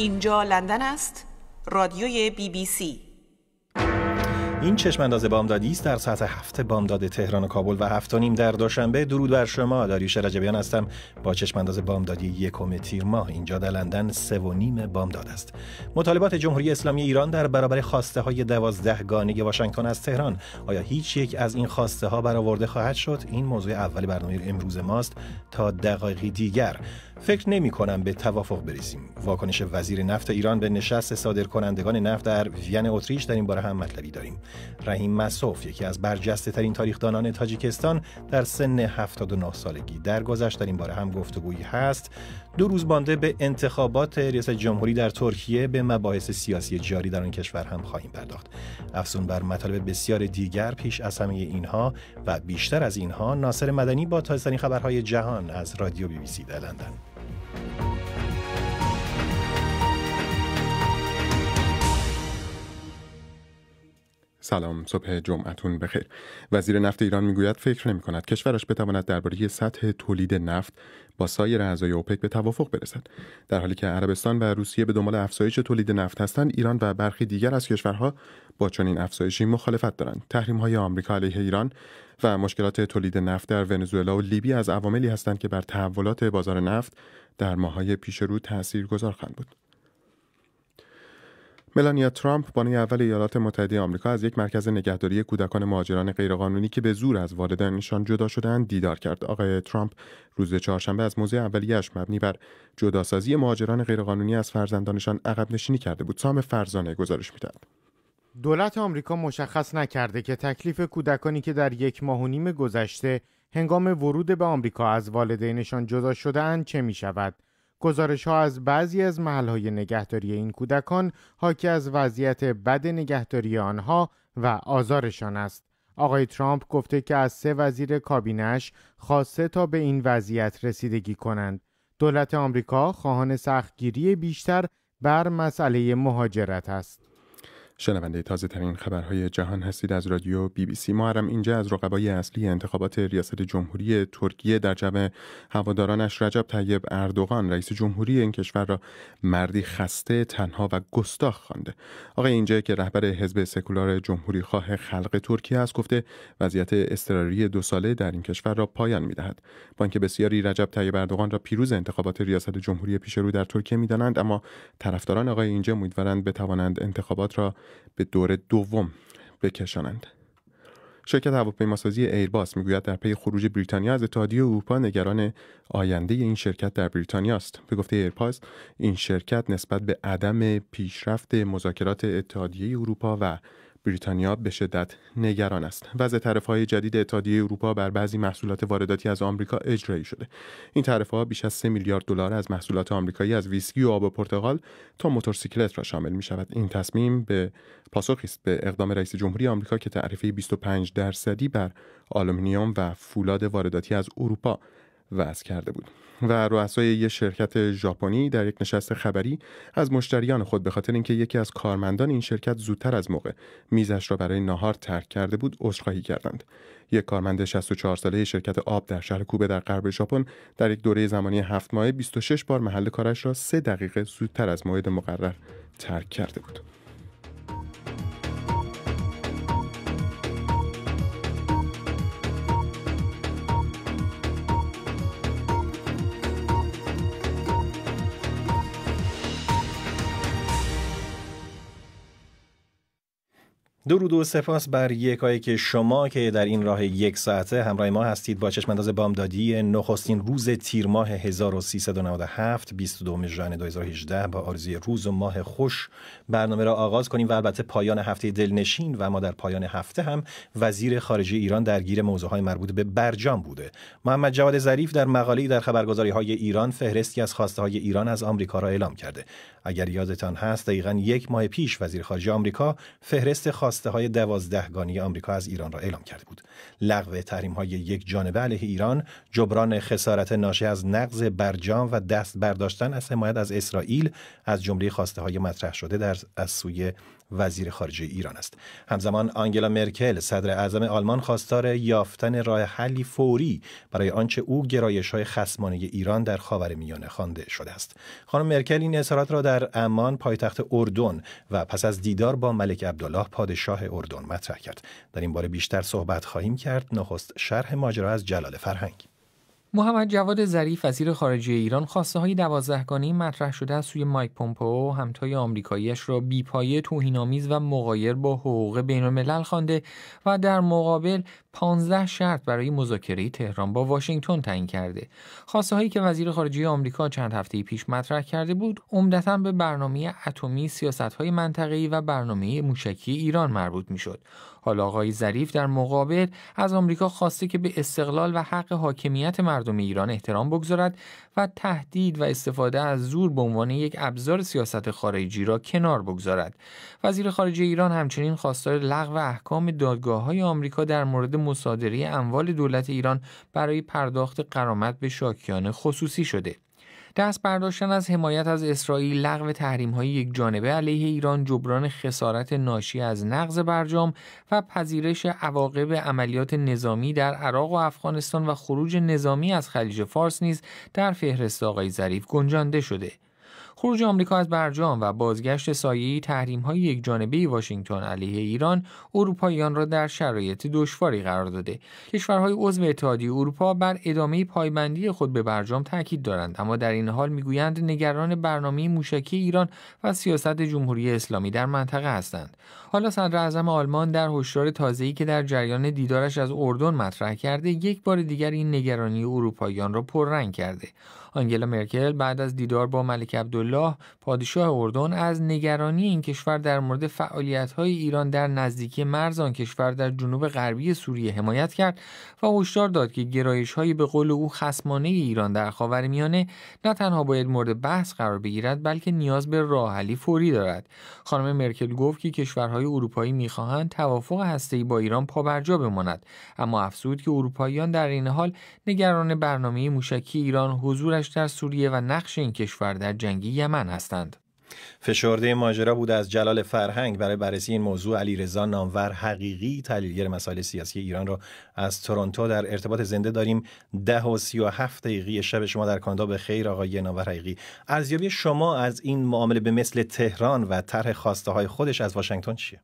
اینجا لندن است رادیوی بی بی سی این چشم انداز بامدادی است در ساعت هفته بامداد تهران و کابل و هفت نیم در دوشنبه درود بر شما داریوش رجبیان هستم با چشم انداز بامدادی یکم تیر ماه اینجا در لندن سه و نیم بامداد است مطالبات جمهوری اسلامی ایران در برابر خواسته های گانه واشنگتن از تهران آیا هیچ یک از این خواسته ها برآورده خواهد شد این موضوع اول برنامه امروز ماست تا دقایقی دیگر فکر نمی کنم به توافق برسیم. واکنش وزیر نفت ایران به نشست صادرکنندگان نفت در وین اتریش در این باره هم مطلبی داریم. رحیم مسوف یکی از برجسته ترین تاریخدانان تاجیکستان در سن 79 سالگی درگذشت در این باره هم گفتگویی هست. دو روز بانده به انتخابات ریاست جمهوری در ترکیه به مباحث سیاسی جاری در آن کشور هم خواهیم پرداخت. افزون بر مطالب بسیار دیگر پیش از همه اینها و بیشتر از اینها ناصر مدنی با تازه‌ترین خبرهای جهان از رادیو بی بی سی در لندن سلام صبح جمعتون بخیر وزیر نفت ایران میگوید فکر نمی کند کشورش بتواند درباره سطح تولید نفت با سایر اعضای اوپک به توافق برسد در حالی که عربستان و روسیه به دنبال افزایش تولید نفت هستند ایران و برخی دیگر از کشورها با چنین افزایشی مخالفت دارند تحریم های آمریکا علیه ایران و مشکلات تولید نفت در ونزوئلا و لیبی از عواملی هستند که بر تحولات بازار نفت در ماهای پیش رو تأثیر گذار خواهند بود. ملانیا ترامپ بانوی اول ایالات متحده آمریکا از یک مرکز نگهداری کودکان مهاجران غیرقانونی که به زور از والدینشان جدا شدند دیدار کرد آقای ترامپ روز چهارشنبه از موزه اولیش مبنی بر جداسازی مهاجران غیرقانونی از فرزندانشان عقب نشینی کرده بود سام فرزانه گزارش میدهد دولت آمریکا مشخص نکرده که تکلیف کودکانی که در یک ماه و نیم گذشته هنگام ورود به آمریکا از والدینشان جدا شدهاند چه می شود؟ گزارش ها از بعضی از محل های نگهداری این کودکان حاکی از وضعیت بد نگهداری آنها و آزارشان است. آقای ترامپ گفته که از سه وزیر کابینش خواسته تا به این وضعیت رسیدگی کنند. دولت آمریکا خواهان سختگیری بیشتر بر مسئله مهاجرت است. شنونده تازه ترین خبرهای جهان هستید از رادیو بی بی سی محرم اینجا از رقبای اصلی انتخابات ریاست جمهوری ترکیه در جمع هوادارانش رجب طیب اردوغان رئیس جمهوری این کشور را مردی خسته تنها و گستاخ خوانده آقای اینجا که رهبر حزب سکولار جمهوری خواه خلق ترکیه است گفته وضعیت اضطراری دو ساله در این کشور را پایان میدهد با اینکه بسیاری رجب طیب اردوغان را پیروز انتخابات ریاست جمهوری پیشرو در ترکیه میدانند اما طرفداران آقای اینجا امیدوارند بتوانند انتخابات را به دور دوم بکشانند شرکت هواپیماسازی ایرباس میگوید در پی خروج بریتانیا از اتحادیه اروپا نگران آینده این شرکت در بریتانیا است به گفته ایرباس، این شرکت نسبت به عدم پیشرفت مذاکرات اتحادیه اروپا و بریتانیا به شدت نگران است وضع های جدید اتحادیه اروپا بر بعضی محصولات وارداتی از آمریکا اجرایی شده این ها بیش از 3 میلیارد دلار از محصولات آمریکایی از ویسکی و آب و پرتغال تا موتورسیکلت را شامل می شود این تصمیم به پاسخی است به اقدام رئیس جمهوری آمریکا که تعرفه 25 درصدی بر آلومینیوم و فولاد وارداتی از اروپا وضع کرده بود و رؤسای یک شرکت ژاپنی در یک نشست خبری از مشتریان خود به خاطر اینکه یکی از کارمندان این شرکت زودتر از موقع میزش را برای ناهار ترک کرده بود عذرخواهی کردند یک کارمند 64 ساله شرکت آب در شهر کوبه در غرب ژاپن در یک دوره زمانی هفت ماه 26 بار محل کارش را سه دقیقه زودتر از موعد مقرر ترک کرده بود درود و سپاس بر یکایی که شما که در این راه یک ساعته همراه ما هستید با چشمانداز بامدادی نخستین روز تیر ماه 1397 22 ژوئن 2018 با آرزوی روز و ماه خوش برنامه را آغاز کنیم و البته پایان هفته دلنشین و ما در پایان هفته هم وزیر خارجه ایران درگیر موضوع های مربوط به برجام بوده محمد جواد ظریف در مقاله در خبرگزاری های ایران فهرستی از خواسته های ایران از آمریکا را اعلام کرده اگر یادتان هست دقیقا یک ماه پیش وزیر خارجه آمریکا فهرست خواسته های گانی آمریکا از ایران را اعلام کرده بود لغو تحریم های یک جانبه علیه ایران جبران خسارت ناشی از نقض برجام و دست برداشتن از حمایت از اسرائیل از جمله خواسته های مطرح شده در از سوی وزیر خارجه ایران است همزمان آنگلا مرکل صدر اعظم آلمان خواستار یافتن راه حلی فوری برای آنچه او گرایش های خصمانه ایران در میانه خوانده شده است خانم مرکل این اظهارات را در امان پایتخت اردن و پس از دیدار با ملک عبدالله پادشاه اردن مطرح کرد در این باره بیشتر صحبت خواهیم کرد نخست شرح ماجرا از جلال فرهنگ محمد جواد ظریف وزیر خارجه ایران خواسته های دوازدهگانی مطرح شده از سوی مایک پومپو همتای آمریکاییش را بیپایه توهینآمیز و مغایر با حقوق بین الملل خوانده و در مقابل 15 شرط برای مذاکره تهران با واشنگتن تعیین کرده. خواسته هایی که وزیر خارجه آمریکا چند هفته پیش مطرح کرده بود، عمدتا به برنامه اتمی، سیاست های منطقه‌ای و برنامه موشکی ایران مربوط میشد. حالا آقای ظریف در مقابل از آمریکا خواسته که به استقلال و حق حاکمیت مردم ایران احترام بگذارد و تهدید و استفاده از زور به عنوان یک ابزار سیاست خارجی را کنار بگذارد. وزیر خارجه ایران همچنین خواستار لغو احکام دادگاه های آمریکا در مورد مصادره اموال دولت ایران برای پرداخت قرامت به شاکیان خصوصی شده. دست برداشتن از حمایت از اسرائیل، لغو های یک جانبه علیه ایران، جبران خسارت ناشی از نقض برجام و پذیرش عواقب عملیات نظامی در عراق و افغانستان و خروج نظامی از خلیج فارس نیز در فهرست آقای ظریف گنجانده شده. خروج آمریکا از برجام و بازگشت سایه یک یکجانبه واشنگتن علیه ایران اروپاییان را در شرایط دشواری قرار داده کشورهای عضو اتحادیه اروپا بر ادامه پایبندی خود به برجام تاکید دارند اما در این حال میگویند نگران برنامه موشکی ایران و سیاست جمهوری اسلامی در منطقه هستند حالا صدر اعظم آلمان در هشدار تازه‌ای که در جریان دیدارش از اردن مطرح کرده یک بار دیگر این نگرانی اروپاییان را پررنگ کرده آنگلا مرکل بعد از دیدار با ملک عبدالله پادشاه اردن از نگرانی این کشور در مورد های ایران در نزدیکی مرز آن کشور در جنوب غربی سوریه حمایت کرد و هشدار داد که هایی به قول او خصمانه ایران در خاورمیانه نه تنها باید مورد بحث قرار بگیرد بلکه نیاز به راهحلی فوری دارد خانم مرکل گفت که کشورهای اروپایی میخواهند توافق هسته‌ای با ایران پابرجا بماند اما افزود که اروپاییان در این حال نگران برنامه موشکی ایران حضورش در سوریه و نقش این کشور در جنگ یمن هستند. فشرده ماجرا بود از جلال فرهنگ برای بررسی این موضوع علی رضا نامور حقیقی تحلیلگر مسائل سیاسی ایران را از تورنتو در ارتباط زنده داریم ده و سی و هفت دقیقی شب شما در کانادا به خیر آقای نامور حقیقی ارزیابی شما از این معامله به مثل تهران و طرح خواسته های خودش از واشنگتن چیه؟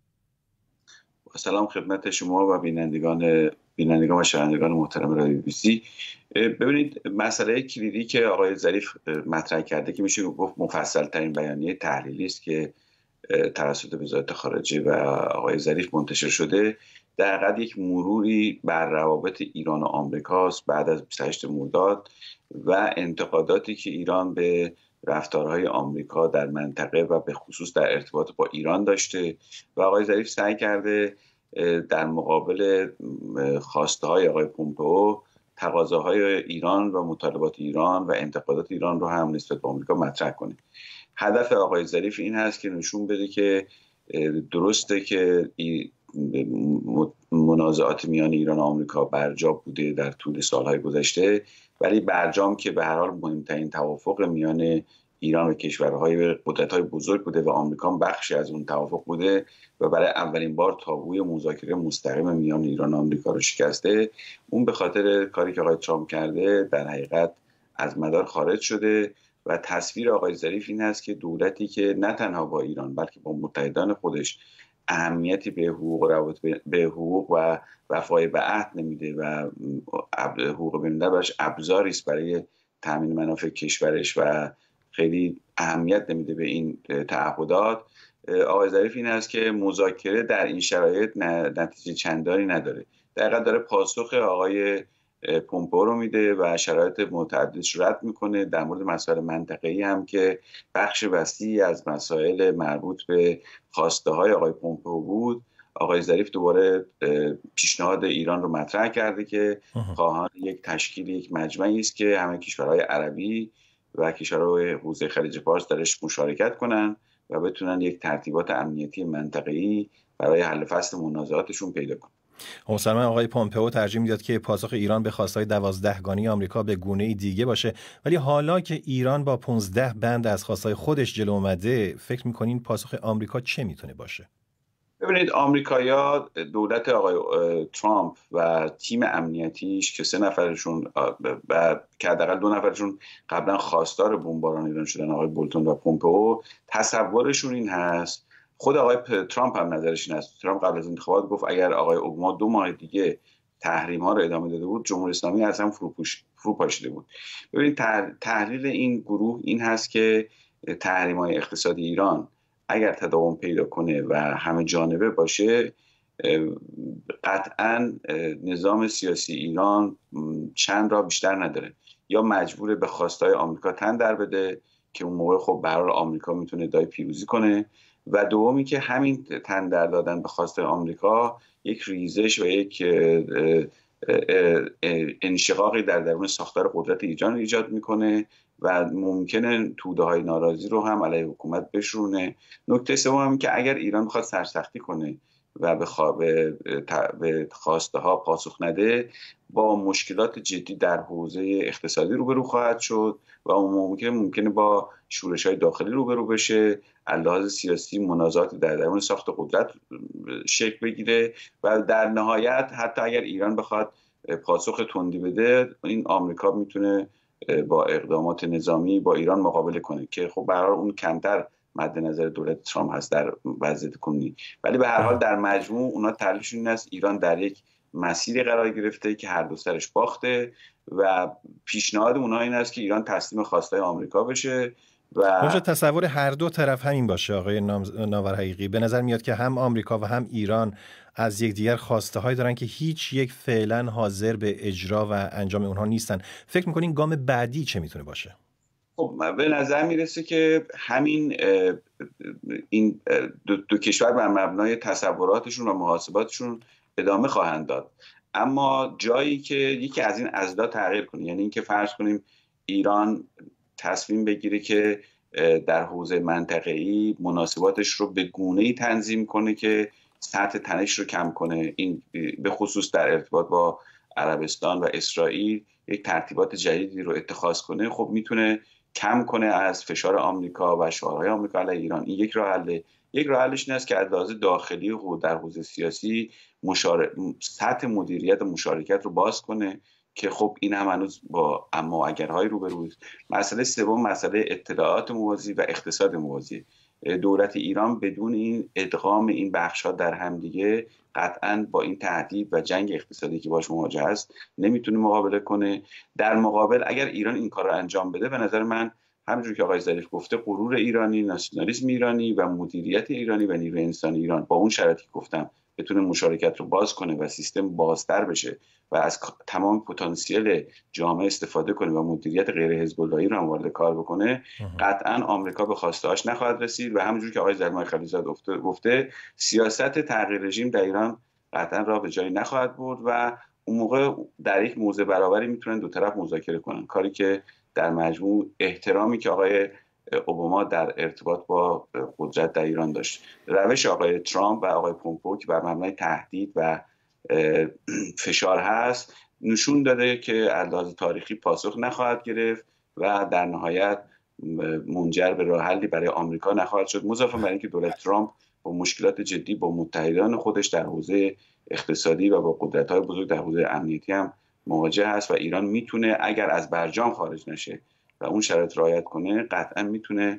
سلام خدمت شما و بینندگان بینندگان و شنوندگان محترم رادیو بیسی ببینید مسئله کلیدی که آقای ظریف مطرح کرده که میشه گفت مفصل ترین بیانیه تحلیلی است که توسط وزارت خارجه و آقای ظریف منتشر شده در یک مروری بر روابط ایران و است بعد از 28 مرداد و انتقاداتی که ایران به رفتارهای آمریکا در منطقه و به خصوص در ارتباط با ایران داشته و آقای ظریف سعی کرده در مقابل خواسته های آقای پومپو تقاضاهای ایران و مطالبات ایران و انتقادات ایران رو هم نسبت به آمریکا مطرح کنه هدف آقای ظریف این هست که نشون بده که درسته که منازعات میان ایران و آمریکا برجام بوده در طول سالهای گذشته ولی برجام که به هر حال مهمترین توافق میان ایران و کشورهای های بزرگ بوده و آمریکا بخشی از اون توافق بوده و برای اولین بار تابوی مذاکره مستقیم میان ایران و آمریکا رو شکسته اون به خاطر کاری که آقای ترامپ کرده در حقیقت از مدار خارج شده و تصویر آقای ظریف این است که دولتی که نه تنها با ایران بلکه با متحدان خودش اهمیتی به حقوق و روابط به حقوق و وفای به عهد نمیده و حقوق بینالملل ابزاری است برای تامین منافع کشورش و خیلی اهمیت نمیده به این تعهدات آقای ظریف این است که مذاکره در این شرایط نتیجه چندانی نداره در داره پاسخ آقای پومپو رو میده و شرایط متعددش رد میکنه در مورد مسائل ای هم که بخش وسیعی از مسائل مربوط به خواسته های آقای پومپو بود آقای ظریف دوباره پیشنهاد ایران رو مطرح کرده که خواهان یک تشکیل یک مجمعی است که همه کشورهای عربی و کشورهای حوزه خلیج فارس درش مشارکت کنن و بتونن یک ترتیبات امنیتی منطقه‌ای برای حل فصل منازعاتشون پیدا کنن حسرمن آقای پومپئو ترجیح میداد که پاسخ ایران به دوازده دوازدهگانی آمریکا به گونه دیگه باشه ولی حالا که ایران با 15 بند از خواستهای خودش جلو اومده فکر میکنین پاسخ آمریکا چه میتونه باشه ببینید آمریکایا دولت آقای ترامپ و تیم امنیتیش که سه نفرشون و که حداقل دو نفرشون قبلا خواستار بمباران ایران شدن آقای بولتون و پومپئو تصورشون این هست خود آقای ترامپ هم نظرش این است ترامپ قبل از انتخابات گفت اگر آقای اوباما دو ماه دیگه تحریم ها رو ادامه داده بود جمهوری اسلامی هم هم فروپاشیده بود ببینید تحلیل این گروه این هست که تحریم های اقتصادی ایران اگر تداوم پیدا کنه و همه جانبه باشه قطعا نظام سیاسی ایران چند را بیشتر نداره یا مجبور به خواستای آمریکا تن در بده که اون موقع خب برای آمریکا میتونه دای پیروزی کنه و دومی که همین تن در دادن به خواست آمریکا یک ریزش و یک انشقاقی در درون ساختار قدرت ایران ایجاد میکنه و ممکنه توده های ناراضی رو هم علیه حکومت بشرونه نکته سوم هم که اگر ایران بخواد سرسختی کنه و به, ها پاسخ نده با مشکلات جدی در حوزه اقتصادی روبرو خواهد شد و ممکن ممکنه با شورش های داخلی روبرو بشه لحاظ سیاسی منازعات در درون ساخت قدرت شکل بگیره و در نهایت حتی اگر ایران بخواد پاسخ تندی بده این آمریکا میتونه با اقدامات نظامی با ایران مقابله کنه که خب برای اون کمتر مد نظر دولت ترامپ هست در وضعیت کنونی ولی به هر حال در مجموع اونا تحلیلشون این است ایران در یک مسیری قرار گرفته که هر دو سرش باخته و پیشنهاد اونا این است که ایران تسلیم خواستای آمریکا بشه و تصور هر دو طرف همین باشه آقای ناور حقیقی به نظر میاد که هم آمریکا و هم ایران از یکدیگر خواسته هایی دارن که هیچ یک فعلا حاضر به اجرا و انجام اونها نیستن فکر میکنین گام بعدی چه میتونه باشه خب به نظر میرسه که همین این دو, کشور بر مبنای تصوراتشون و محاسباتشون ادامه خواهند داد اما جایی که یکی از این ازدا تغییر کنه یعنی اینکه فرض کنیم ایران تصمیم بگیره که در حوزه منطقه‌ای مناسباتش رو به گونه‌ای تنظیم کنه که سطح تنش رو کم کنه این به خصوص در ارتباط با عربستان و اسرائیل یک ترتیبات جدیدی رو اتخاذ کنه خب میتونه کم کنه از فشار آمریکا و شعارهای آمریکا علیه ایران این یک راه حله یک راه حلش این است که از داخلی و در حوزه سیاسی مشار... سطح مدیریت و مشارکت رو باز کنه که خب این هم هنوز با اما اگرهای روز مسئله سوم مسئله اطلاعات موازی و اقتصاد موازی دولت ایران بدون این ادغام این بخش در همدیگه قطعا با این تهدید و جنگ اقتصادی که باش مواجه است نمیتونه مقابله کنه در مقابل اگر ایران این کار را انجام بده به نظر من همجور که آقای ظریف گفته غرور ایرانی ناسیونالیسم ایرانی و مدیریت ایرانی و نیروی انسان ایران با اون شرایطی که گفتم بتونه مشارکت رو باز کنه و سیستم بازتر بشه و از تمام پتانسیل جامعه استفاده کنه و مدیریت غیر حزب رو هم وارد کار بکنه قطعا آمریکا به خواستهاش نخواهد رسید و همونجور که آقای زلمای خلیزاد گفته سیاست تغییر رژیم در ایران قطعا را به جایی نخواهد برد و اون موقع در یک موضع برابری میتونن دو طرف مذاکره کنن کاری که در مجموع احترامی که آقای اوباما در ارتباط با قدرت در ایران داشت روش آقای ترامپ و آقای پومپو که بر مبنای تهدید و فشار هست نشون داده که از تاریخی پاسخ نخواهد گرفت و در نهایت منجر به راه حلی برای آمریکا نخواهد شد مضافه بر اینکه دولت ترامپ با مشکلات جدی با متحدان خودش در حوزه اقتصادی و با قدرت های بزرگ در حوزه امنیتی هم مواجه است و ایران میتونه اگر از برجام خارج نشه و اون شرط رایت کنه قطعا میتونه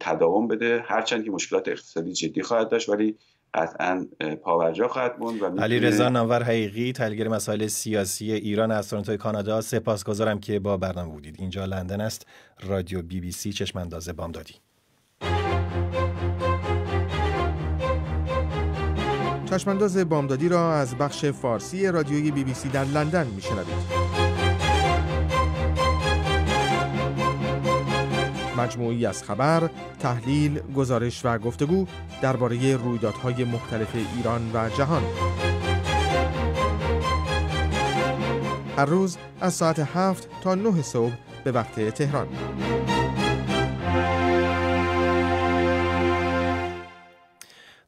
تداوم بده هرچند که مشکلات اقتصادی جدی خواهد داشت ولی قطعا پاورجا خواهد بود و علی رضا نانور حقیقی تلگر مسائل سیاسی ایران از تورنتو کانادا سپاسگزارم که با برنامه بودید اینجا لندن است رادیو بی بی سی چشم انداز بامدادی چشمانداز بامدادی را از بخش فارسی رادیوی بی بی سی در لندن میشنوید مجموعی از خبر، تحلیل، گزارش و گفتگو درباره رویدادهای مختلف ایران و جهان. هر روز از ساعت 7 تا 9 صبح به وقت تهران.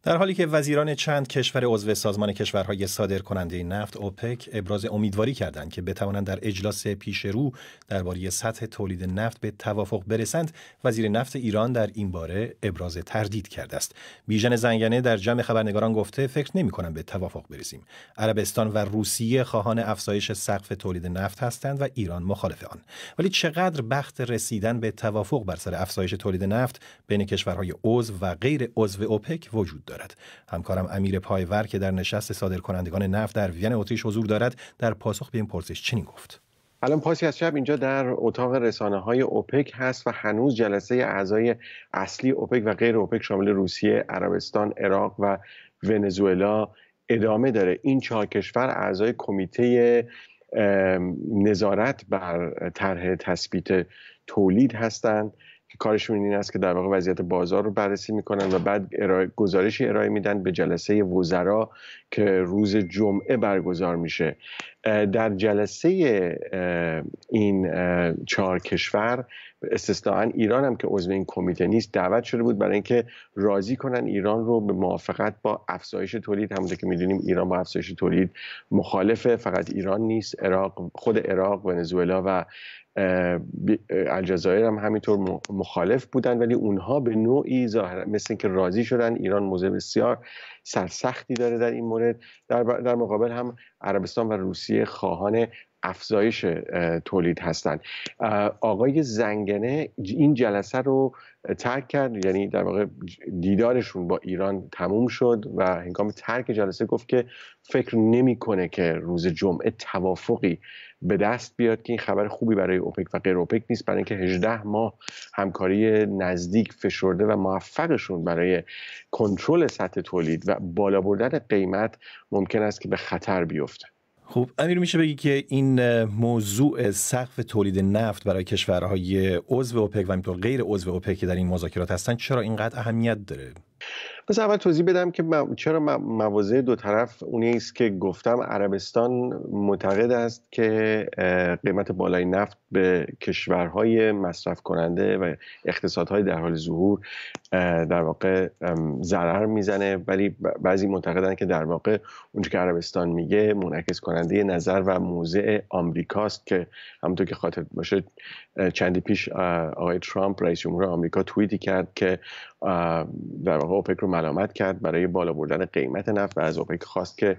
در حالی که وزیران چند کشور عضو سازمان کشورهای کننده نفت اوپک ابراز امیدواری کردند که بتوانند در اجلاس پیش رو درباره سطح تولید نفت به توافق برسند وزیر نفت ایران در این باره ابراز تردید کرده است بیژن زنگنه در جمع خبرنگاران گفته فکر نمی کنم به توافق برسیم عربستان و روسیه خواهان افزایش سقف تولید نفت هستند و ایران مخالف آن ولی چقدر بخت رسیدن به توافق بر سر افزایش تولید نفت بین کشورهای عضو و غیر عضو اوپک وجود دارد همکارم امیر پایور که در نشست صادرکنندگان نفت در وین اتریش حضور دارد در پاسخ به این پرسش چنین گفت الان پاسی از شب اینجا در اتاق رسانه های اوپک هست و هنوز جلسه اعضای اصلی اوپک و غیر اوپک شامل روسیه، عربستان، عراق و ونزوئلا ادامه داره این چهار کشور اعضای کمیته نظارت بر طرح تثبیت تولید هستند کارشون این است که در واقع وضعیت بازار رو بررسی میکنن و بعد ارائه، گزارشی ارائه میدن به جلسه وزرا که روز جمعه برگزار میشه در جلسه این چهار کشور استثنا ایران هم که عضو این کمیته نیست دعوت شده بود برای اینکه راضی کنن ایران رو به موافقت با افزایش تولید همونطور که میدونیم ایران با افزایش تولید مخالفه فقط ایران نیست عراق خود عراق ونزوئلا و الجزایر هم همینطور مخالف بودن ولی اونها به نوعی ظاهر مثل اینکه راضی شدن ایران موضع بسیار سرسختی داره در این مورد در مقابل هم عربستان و روسیه خواهان افزایش تولید هستند آقای زنگنه این جلسه رو ترک کرد یعنی در واقع دیدارشون با ایران تموم شد و هنگام ترک جلسه گفت که فکر نمیکنه که روز جمعه توافقی به دست بیاد که این خبر خوبی برای اوپک و غیر اوپک نیست برای اینکه 18 ماه همکاری نزدیک فشرده و موفقشون برای کنترل سطح تولید و بالا بردن قیمت ممکن است که به خطر بیفته خب امیر میشه بگی که این موضوع سقف تولید نفت برای کشورهای عضو اوپک و اینطور غیر عضو اوپک که در این مذاکرات هستن چرا اینقدر اهمیت داره پس اول توضیح بدم که چرا مواضع دو طرف اونی است که گفتم عربستان معتقد است که قیمت بالای نفت به کشورهای مصرف کننده و اقتصادهای در حال ظهور در واقع ضرر میزنه ولی بعضی معتقدن که در واقع اونچه که عربستان میگه منعکس کننده نظر و موضع آمریکاست که همونطور که خاطر باشه چندی پیش آقای ترامپ رئیس جمهور آمریکا توییتی کرد که در واقع اوپک رو ملامت کرد برای بالا بردن قیمت نفت و از اوپک خواست که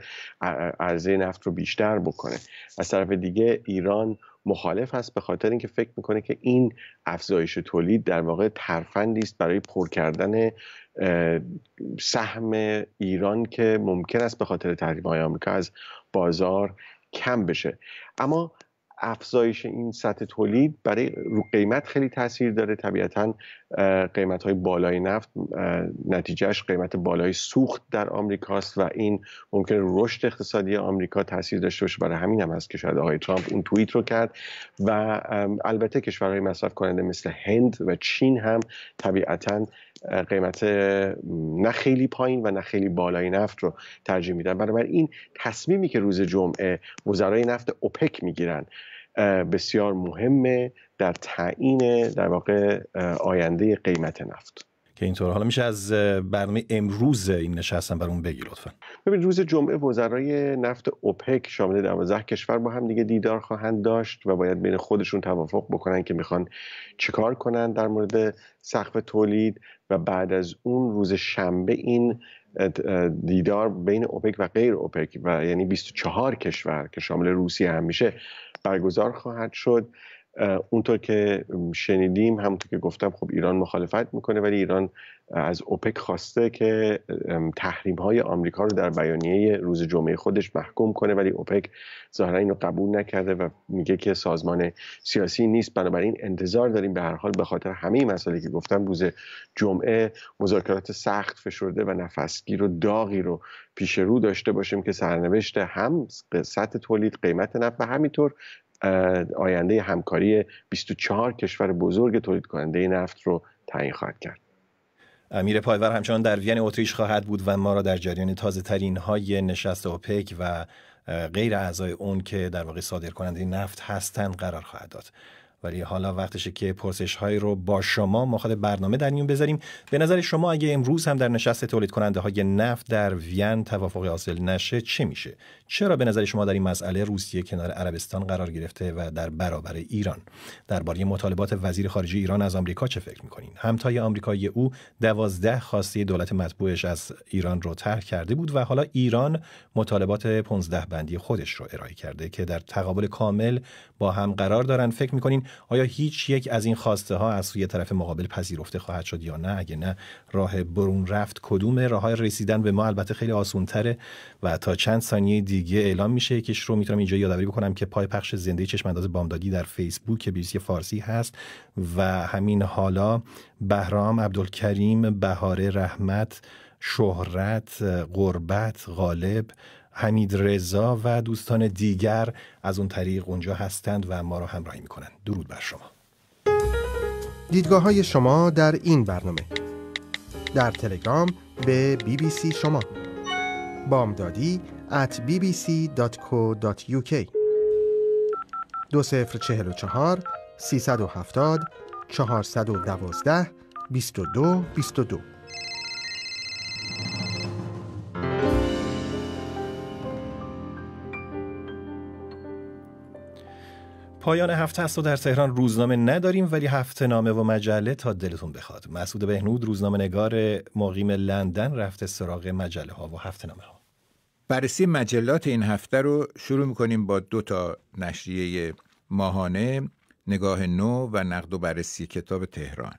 عرضه نفت رو بیشتر بکنه از طرف دیگه ایران مخالف هست به خاطر اینکه فکر میکنه که این افزایش تولید در واقع ترفندی است برای پر کردن سهم ایران که ممکن است به خاطر تحریم های آمریکا از بازار کم بشه اما افزایش این سطح تولید برای رو قیمت خیلی تاثیر داره طبیعتا قیمت های بالای نفت نتیجهش قیمت بالای سوخت در آمریکاست و این ممکن رشد اقتصادی آمریکا تاثیر داشته باشه برای همین هم هست که شاید آقای ترامپ اون توییت رو کرد و البته کشورهای مصرف کننده مثل هند و چین هم طبیعتا قیمت نه خیلی پایین و نه خیلی بالای نفت رو ترجیح میدن بنابراین این تصمیمی که روز جمعه وزرای نفت اوپک میگیرن بسیار مهمه در تعیین در واقع آینده قیمت نفت که اینطور حالا میشه از برنامه امروز این نشستم برامون بگی لطفا ببین روز جمعه وزرای نفت اوپک شامل 12 کشور با هم دیگه دیدار خواهند داشت و باید بین خودشون توافق بکنن که میخوان چیکار کنن در مورد سقف تولید و بعد از اون روز شنبه این دیدار بین اوپک و غیر اوپک و یعنی 24 کشور که شامل روسیه هم میشه برگزار خواهد شد اونطور که شنیدیم همونطور که گفتم خب ایران مخالفت میکنه ولی ایران از اوپک خواسته که تحریم های آمریکا رو در بیانیه روز جمعه خودش محکوم کنه ولی اوپک ظاهرا اینو قبول نکرده و میگه که سازمان سیاسی نیست بنابراین انتظار داریم به هر حال به خاطر همه مسائلی که گفتم روز جمعه مذاکرات سخت فشرده و نفسگیر و داغی رو پیش رو داشته باشیم که سرنوشت هم سطح تولید قیمت نفت و همینطور آینده همکاری 24 کشور بزرگ تولید کننده نفت رو تعیین خواهد کرد امیر پایور همچنان در وین اتریش خواهد بود و ما را در جریان تازه ترین های نشست اوپک و غیر اعضای اون که در واقع صادر کننده نفت هستند قرار خواهد داد ولی حالا وقتشه که پرسش های رو با شما مخاطب برنامه در میون بذاریم به نظر شما اگه امروز هم در نشست تولید کننده های نفت در وین توافق حاصل نشه چه میشه چرا به نظر شما در این مسئله روسیه کنار عربستان قرار گرفته و در برابر ایران درباره مطالبات وزیر خارجه ایران از آمریکا چه فکر میکنین همتای آمریکایی او دوازده خاصی دولت مطبوعش از ایران رو طرح کرده بود و حالا ایران مطالبات 15 بندی خودش رو ارائه کرده که در تقابل کامل با هم قرار دارن فکر میکنین آیا هیچ یک از این خواسته ها از سوی طرف مقابل پذیرفته خواهد شد یا نه اگه نه راه برون رفت کدومه راه رسیدن به ما البته خیلی آسونتره و تا چند ثانیه دیگه اعلام میشه یکیش رو میتونم اینجا یادآوری بکنم که پای پخش زنده چشم انداز بامدادی در فیسبوک بیسی فارسی هست و همین حالا بهرام عبدالکریم بهاره رحمت شهرت قربت غالب حمید رضا و دوستان دیگر از اون طریق اونجا هستند و ما را همراهی میکنن درود بر شما دیدگاه های شما در این برنامه در تلگرام به بی بی سی شما بامدادی at bbc.co.uk دو سفر چهل و چهار سی سد و هفتاد چهارصد و دوازده بیست و دو بیست و دو پایان هفته است و در تهران روزنامه نداریم ولی هفته نامه و مجله تا دلتون بخواد مسعود بهنود روزنامه نگار مقیم لندن رفته سراغ مجله ها و هفته نامه ها بررسی مجلات این هفته رو شروع میکنیم با دو تا نشریه ماهانه نگاه نو و نقد و بررسی کتاب تهران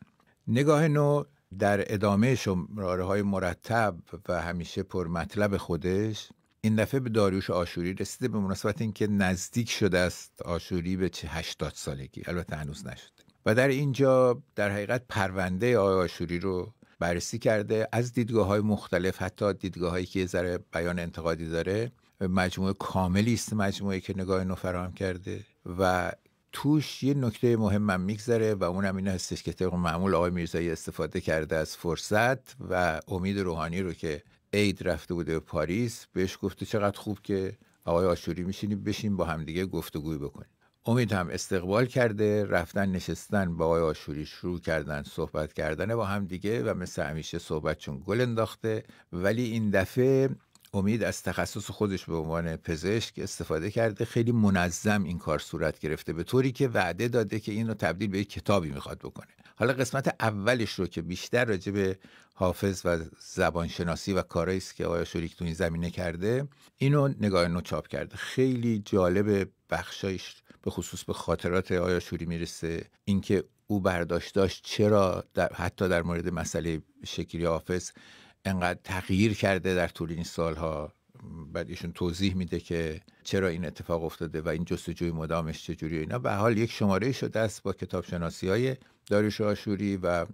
نگاه نو در ادامه شماره های مرتب و همیشه مطلب خودش این دفعه به داریوش آشوری رسیده به مناسبت اینکه نزدیک شده است آشوری به چه 80 سالگی البته هنوز نشده و در اینجا در حقیقت پرونده آقای آشوری رو بررسی کرده از دیدگاه های مختلف حتی دیدگاه هایی که یه ذره بیان انتقادی داره مجموعه کاملی است مجموعه که نگاه نو فراهم کرده و توش یه نکته مهم مهمم میگذره و اونم این هستش که طبق معمول آقای میرزایی استفاده کرده از فرصت و امید روحانی رو که عید رفته بوده به پاریس بهش گفته چقدر خوب که آقای آشوری میشینیم بشین با همدیگه گفتگوی بکنیم امید هم استقبال کرده رفتن نشستن با آقای آشوری شروع کردن صحبت کردن با هم دیگه و مثل همیشه صحبت چون گل انداخته ولی این دفعه امید از تخصص خودش به عنوان پزشک استفاده کرده خیلی منظم این کار صورت گرفته به طوری که وعده داده که این رو تبدیل به یک کتابی میخواد بکنه حالا قسمت اولش رو که بیشتر راجع به حافظ و زبانشناسی و کارایی است که آیا شریک تو این زمینه کرده اینو نگاه نو چاپ کرده خیلی جالب بخشایش به خصوص به خاطرات آیا شوری میرسه اینکه او برداشت داشت چرا حتی در مورد مسئله شکلی حافظ انقدر تغییر کرده در طول این سالها بعد ایشون توضیح میده که چرا این اتفاق افتاده و این جستجوی مدامش چجوری اینا به حال یک شماره شده است با کتاب شناسی های داریش آشوری و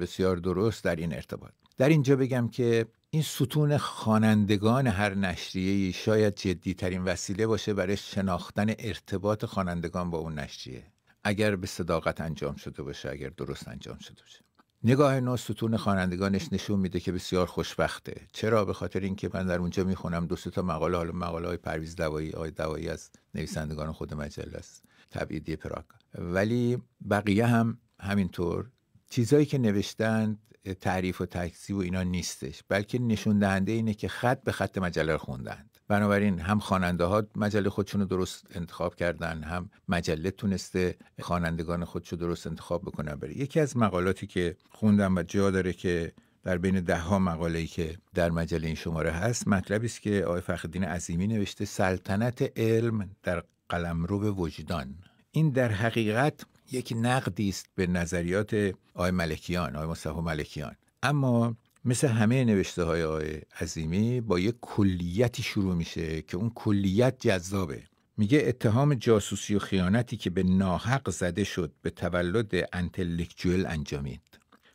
بسیار درست در این ارتباط در اینجا بگم که این ستون خوانندگان هر نشریه شاید جدی ترین وسیله باشه برای شناختن ارتباط خوانندگان با اون نشریه اگر به صداقت انجام شده باشه اگر درست انجام شده باشه نگاه نو ستون خوانندگانش نشون میده که بسیار خوشبخته چرا به خاطر اینکه من در اونجا میخونم دو تا مقاله حالا مقاله های پرویز دوایی آی دوایی از نویسندگان خود مجله است تبعیدی پراگ ولی بقیه هم همینطور چیزهایی که نوشتند تعریف و تکذیب و اینا نیستش بلکه نشون دهنده اینه که خط به خط مجله خوندند بنابراین هم خواننده ها مجله خودشون رو درست انتخاب کردن هم مجله تونسته خوانندگان خودشو درست انتخاب بکنن بره یکی از مقالاتی که خوندم و جا داره که در بین دهها مقاله ای که در مجله این شماره هست مطلبی است که آقای فخردین عظیمی نوشته سلطنت علم در قلمرو وجدان این در حقیقت یک نقدی است به نظریات آقای ملکیان آقای مصطفی ملکیان اما مثل همه نوشته های آقای عظیمی با یه کلیتی شروع میشه که اون کلیت جذابه میگه اتهام جاسوسی و خیانتی که به ناحق زده شد به تولد انتلیکجول انجامید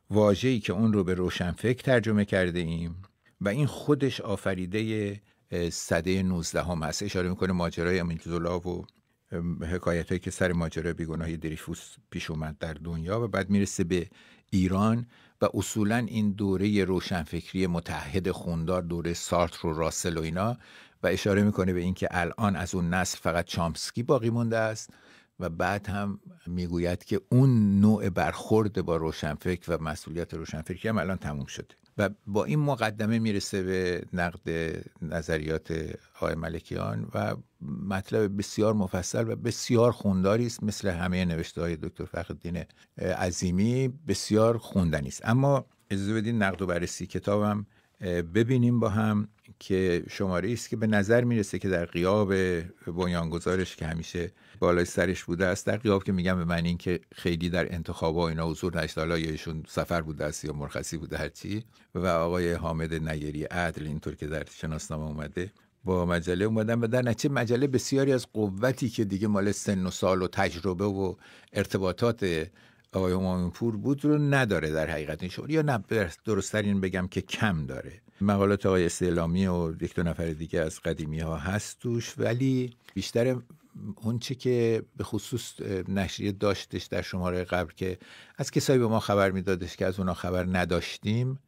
واجهی که اون رو به روشنفکر ترجمه کرده ایم و این خودش آفریده صده 19 هم هست اشاره میکنه ماجرای امینتزولا و حکایت هایی که سر ماجرای بیگناهی دریفوس پیش اومد در دنیا و بعد میرسه به ایران و اصولا این دوره روشنفکری متحد خوندار دوره سارتر و راسل و اینا و اشاره میکنه به اینکه الان از اون نسل فقط چامسکی باقی مونده است و بعد هم میگوید که اون نوع برخورد با روشنفکر و مسئولیت روشنفکری هم الان تموم شده و با این مقدمه میرسه به نقد نظریات آقای ملکیان و مطلب بسیار مفصل و بسیار خونداری است مثل همه نوشته های دکتر فخرالدین عظیمی بسیار خوندنی است اما اجازه بدین نقد و بررسی کتابم ببینیم با هم که شماره است که به نظر میرسه که در قیاب بنیانگذارش که همیشه بالای سرش بوده است در قیاب که میگم به من این که خیلی در انتخاب و اینا حضور نشد حالا ایشون سفر بوده است یا مرخصی بوده هرچی و آقای حامد نگری عدل اینطور که در شناسنامه اومده با مجله اومدن و در نتیجه مجله بسیاری از قوتی که دیگه مال سن و سال و تجربه و ارتباطات آقای همامین بود رو نداره در حقیقت این شغل یا نه درست این بگم که کم داره مقالات آقای استعلامی و یک دو نفر دیگه از قدیمی ها هست توش ولی بیشتر اون چی که به خصوص نشریه داشتش در شماره قبل که از کسایی به ما خبر میدادش که از اونا خبر نداشتیم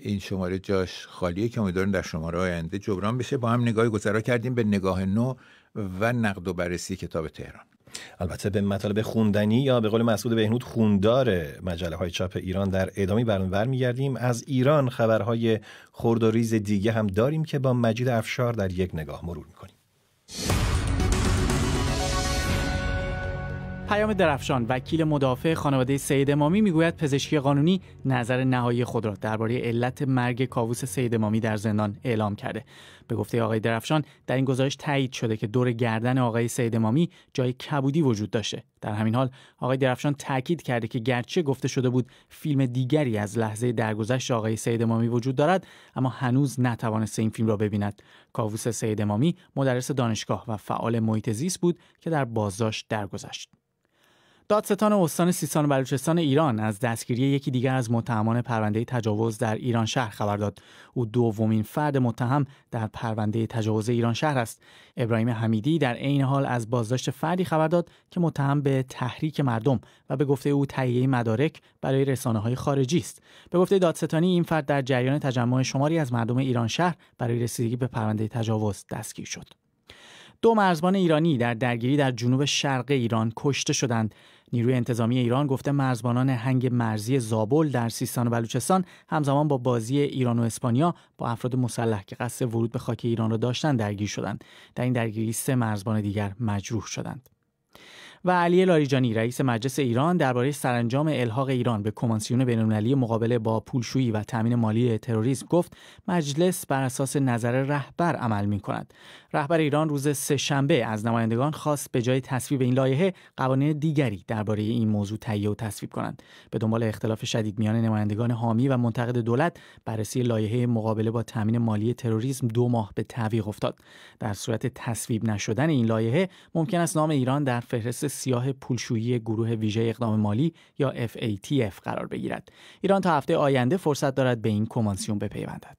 این شماره جاش خالیه که امیدواریم در شماره آینده جبران بشه با هم نگاهی گذرا کردیم به نگاه نو و نقد و بررسی کتاب تهران البته به مطالب خوندنی یا به قول مسعود بهنود خوندار مجله های چاپ ایران در ادامه برنامه برمیگردیم از ایران خبرهای خرد و ریز دیگه هم داریم که با مجید افشار در یک نگاه مرور میکنیم پیام درفشان وکیل مدافع خانواده سید امامی میگوید پزشکی قانونی نظر نهایی خود را درباره علت مرگ کاووس سید امامی در زندان اعلام کرده به گفته آقای درفشان در این گزارش تایید شده که دور گردن آقای سید امامی جای کبودی وجود داشته در همین حال آقای درفشان تاکید کرده که گرچه گفته شده بود فیلم دیگری از لحظه درگذشت آقای سید امامی وجود دارد اما هنوز نتوانسته این فیلم را ببیند کاووس سید امامی مدرس دانشگاه و فعال محیط زیست بود که در بازداشت درگذشت دادستان استان سیستان و بلوچستان ایران از دستگیری یکی دیگر از متهمان پرونده تجاوز در ایران شهر خبر داد او دومین فرد متهم در پرونده تجاوز ایران شهر است ابراهیم حمیدی در عین حال از بازداشت فردی خبر داد که متهم به تحریک مردم و به گفته او تهیه مدارک برای رسانه های خارجی است به گفته دادستانی این فرد در جریان تجمع شماری از مردم ایران شهر برای رسیدگی به پرونده تجاوز دستگیر شد دو مرزبان ایرانی در درگیری در جنوب شرق ایران کشته شدند نیروی انتظامی ایران گفته مرزبانان هنگ مرزی زابل در سیستان و بلوچستان همزمان با بازی ایران و اسپانیا با افراد مسلح که قصد ورود به خاک ایران را داشتند درگیر شدند در این درگیری سه مرزبان دیگر مجروح شدند و علی لاریجانی رئیس مجلس ایران درباره سرانجام الحاق ایران به کمیسیون بین‌المللی مقابله با پولشویی و تامین مالی تروریسم گفت مجلس بر اساس نظر رهبر عمل می‌کند. رهبر ایران روز سهشنبه از نمایندگان خواست به جای تصویب این لایحه قوانین دیگری درباره این موضوع تهیه و تصویب کنند. به دنبال اختلاف شدید میان نمایندگان حامی و منتقد دولت بررسی لایحه مقابله با تامین مالی تروریسم دو ماه به تعویق افتاد. در صورت تصویب نشدن این لایحه ممکن است نام ایران در فهرست سیاه پولشویی گروه ویژه اقدام مالی یا FATF قرار بگیرد. ایران تا هفته آینده فرصت دارد به این کنوانسیون بپیوندد.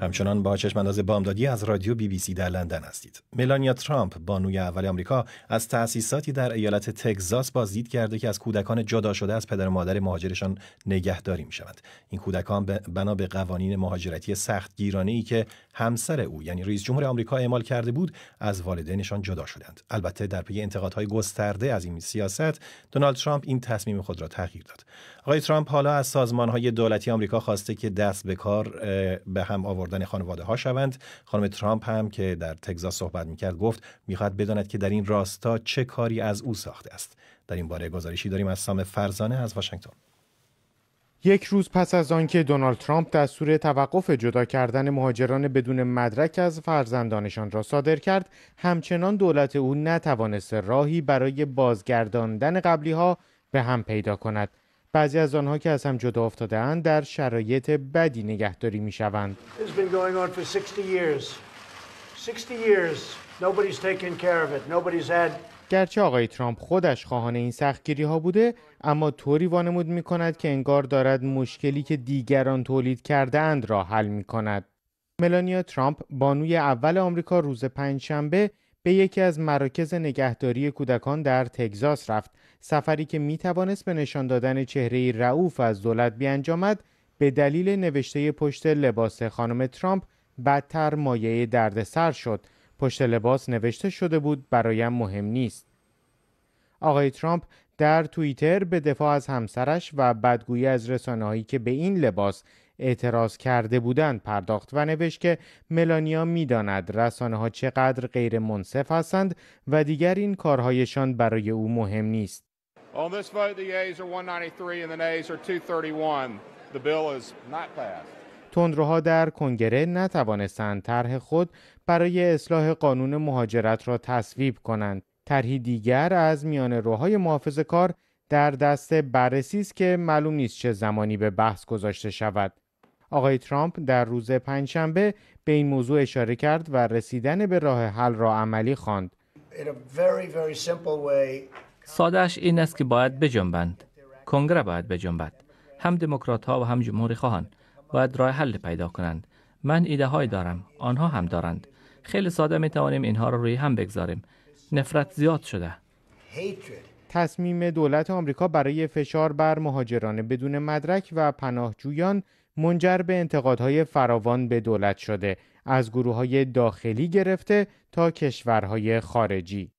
همچنان با چشم انداز بامدادی از رادیو بی بی سی در لندن هستید. ملانیا ترامپ بانوی اول آمریکا از تأسیساتی در ایالت تگزاس بازدید کرده که از کودکان جدا شده از پدر و مادر مهاجرشان نگهداری میشوند. این کودکان بنا به قوانین مهاجرتی سخت ای که همسر او یعنی رئیس جمهور آمریکا اعمال کرده بود از والدینشان جدا شدند. البته در پی انتقادهای گسترده از این سیاست دونالد ترامپ این تصمیم خود را تغییر داد. آقای ترامپ حالا از سازمانهای دولتی آمریکا خواسته که دست به کار به هم آورد آوردن خانواده ها شوند خانم ترامپ هم که در تگزاس صحبت میکرد گفت میخواهد بداند که در این راستا چه کاری از او ساخته است در این باره گزارشی داریم از سام فرزانه از واشنگتن یک روز پس از آنکه دونالد ترامپ دستور توقف جدا کردن مهاجران بدون مدرک از فرزندانشان را صادر کرد، همچنان دولت او نتوانست راهی برای بازگرداندن قبلی به هم پیدا کند. بعضی از آنها که از هم جدا افتاده اند در شرایط بدی نگهداری می شوند. گرچه آقای ترامپ خودش خواهان این سختگیری ها بوده اما طوری وانمود می کند که انگار دارد مشکلی که دیگران تولید کرده اند را حل می کند. ملانیا ترامپ بانوی اول آمریکا روز پنجشنبه به یکی از مراکز نگهداری کودکان در تگزاس رفت سفری که می توانست به نشان دادن چهره رعوف از دولت بیانجامد به دلیل نوشته پشت لباس خانم ترامپ بدتر مایه دردسر شد پشت لباس نوشته شده بود برایم مهم نیست آقای ترامپ در توییتر به دفاع از همسرش و بدگویی از رسانه‌هایی که به این لباس اعتراض کرده بودند پرداخت و نوشت که ملانیا میداند رسانه ها چقدر غیر منصف هستند و دیگر این کارهایشان برای او مهم نیست. On this vote, the are 193 and the nays are 231. The bill is not passed. تندروها در کنگره نتوانستند طرح خود برای اصلاح قانون مهاجرت را تصویب کنند. طرحی دیگر از میان روهای محافظ کار در دست بررسی است که معلوم نیست چه زمانی به بحث گذاشته شود. آقای ترامپ در روز پنجشنبه به این موضوع اشاره کرد و رسیدن به راه حل را عملی خواند. سادهش این است که باید بجنبند کنگره باید بجنبد هم دموکرات ها و هم جمهوری خواهان باید راه حل پیدا کنند من ایده های دارم آنها هم دارند خیلی ساده می توانیم اینها را رو روی هم بگذاریم نفرت زیاد شده تصمیم دولت آمریکا برای فشار بر مهاجران بدون مدرک و پناهجویان منجر به انتقادهای فراوان به دولت شده از گروه های داخلی گرفته تا کشورهای خارجی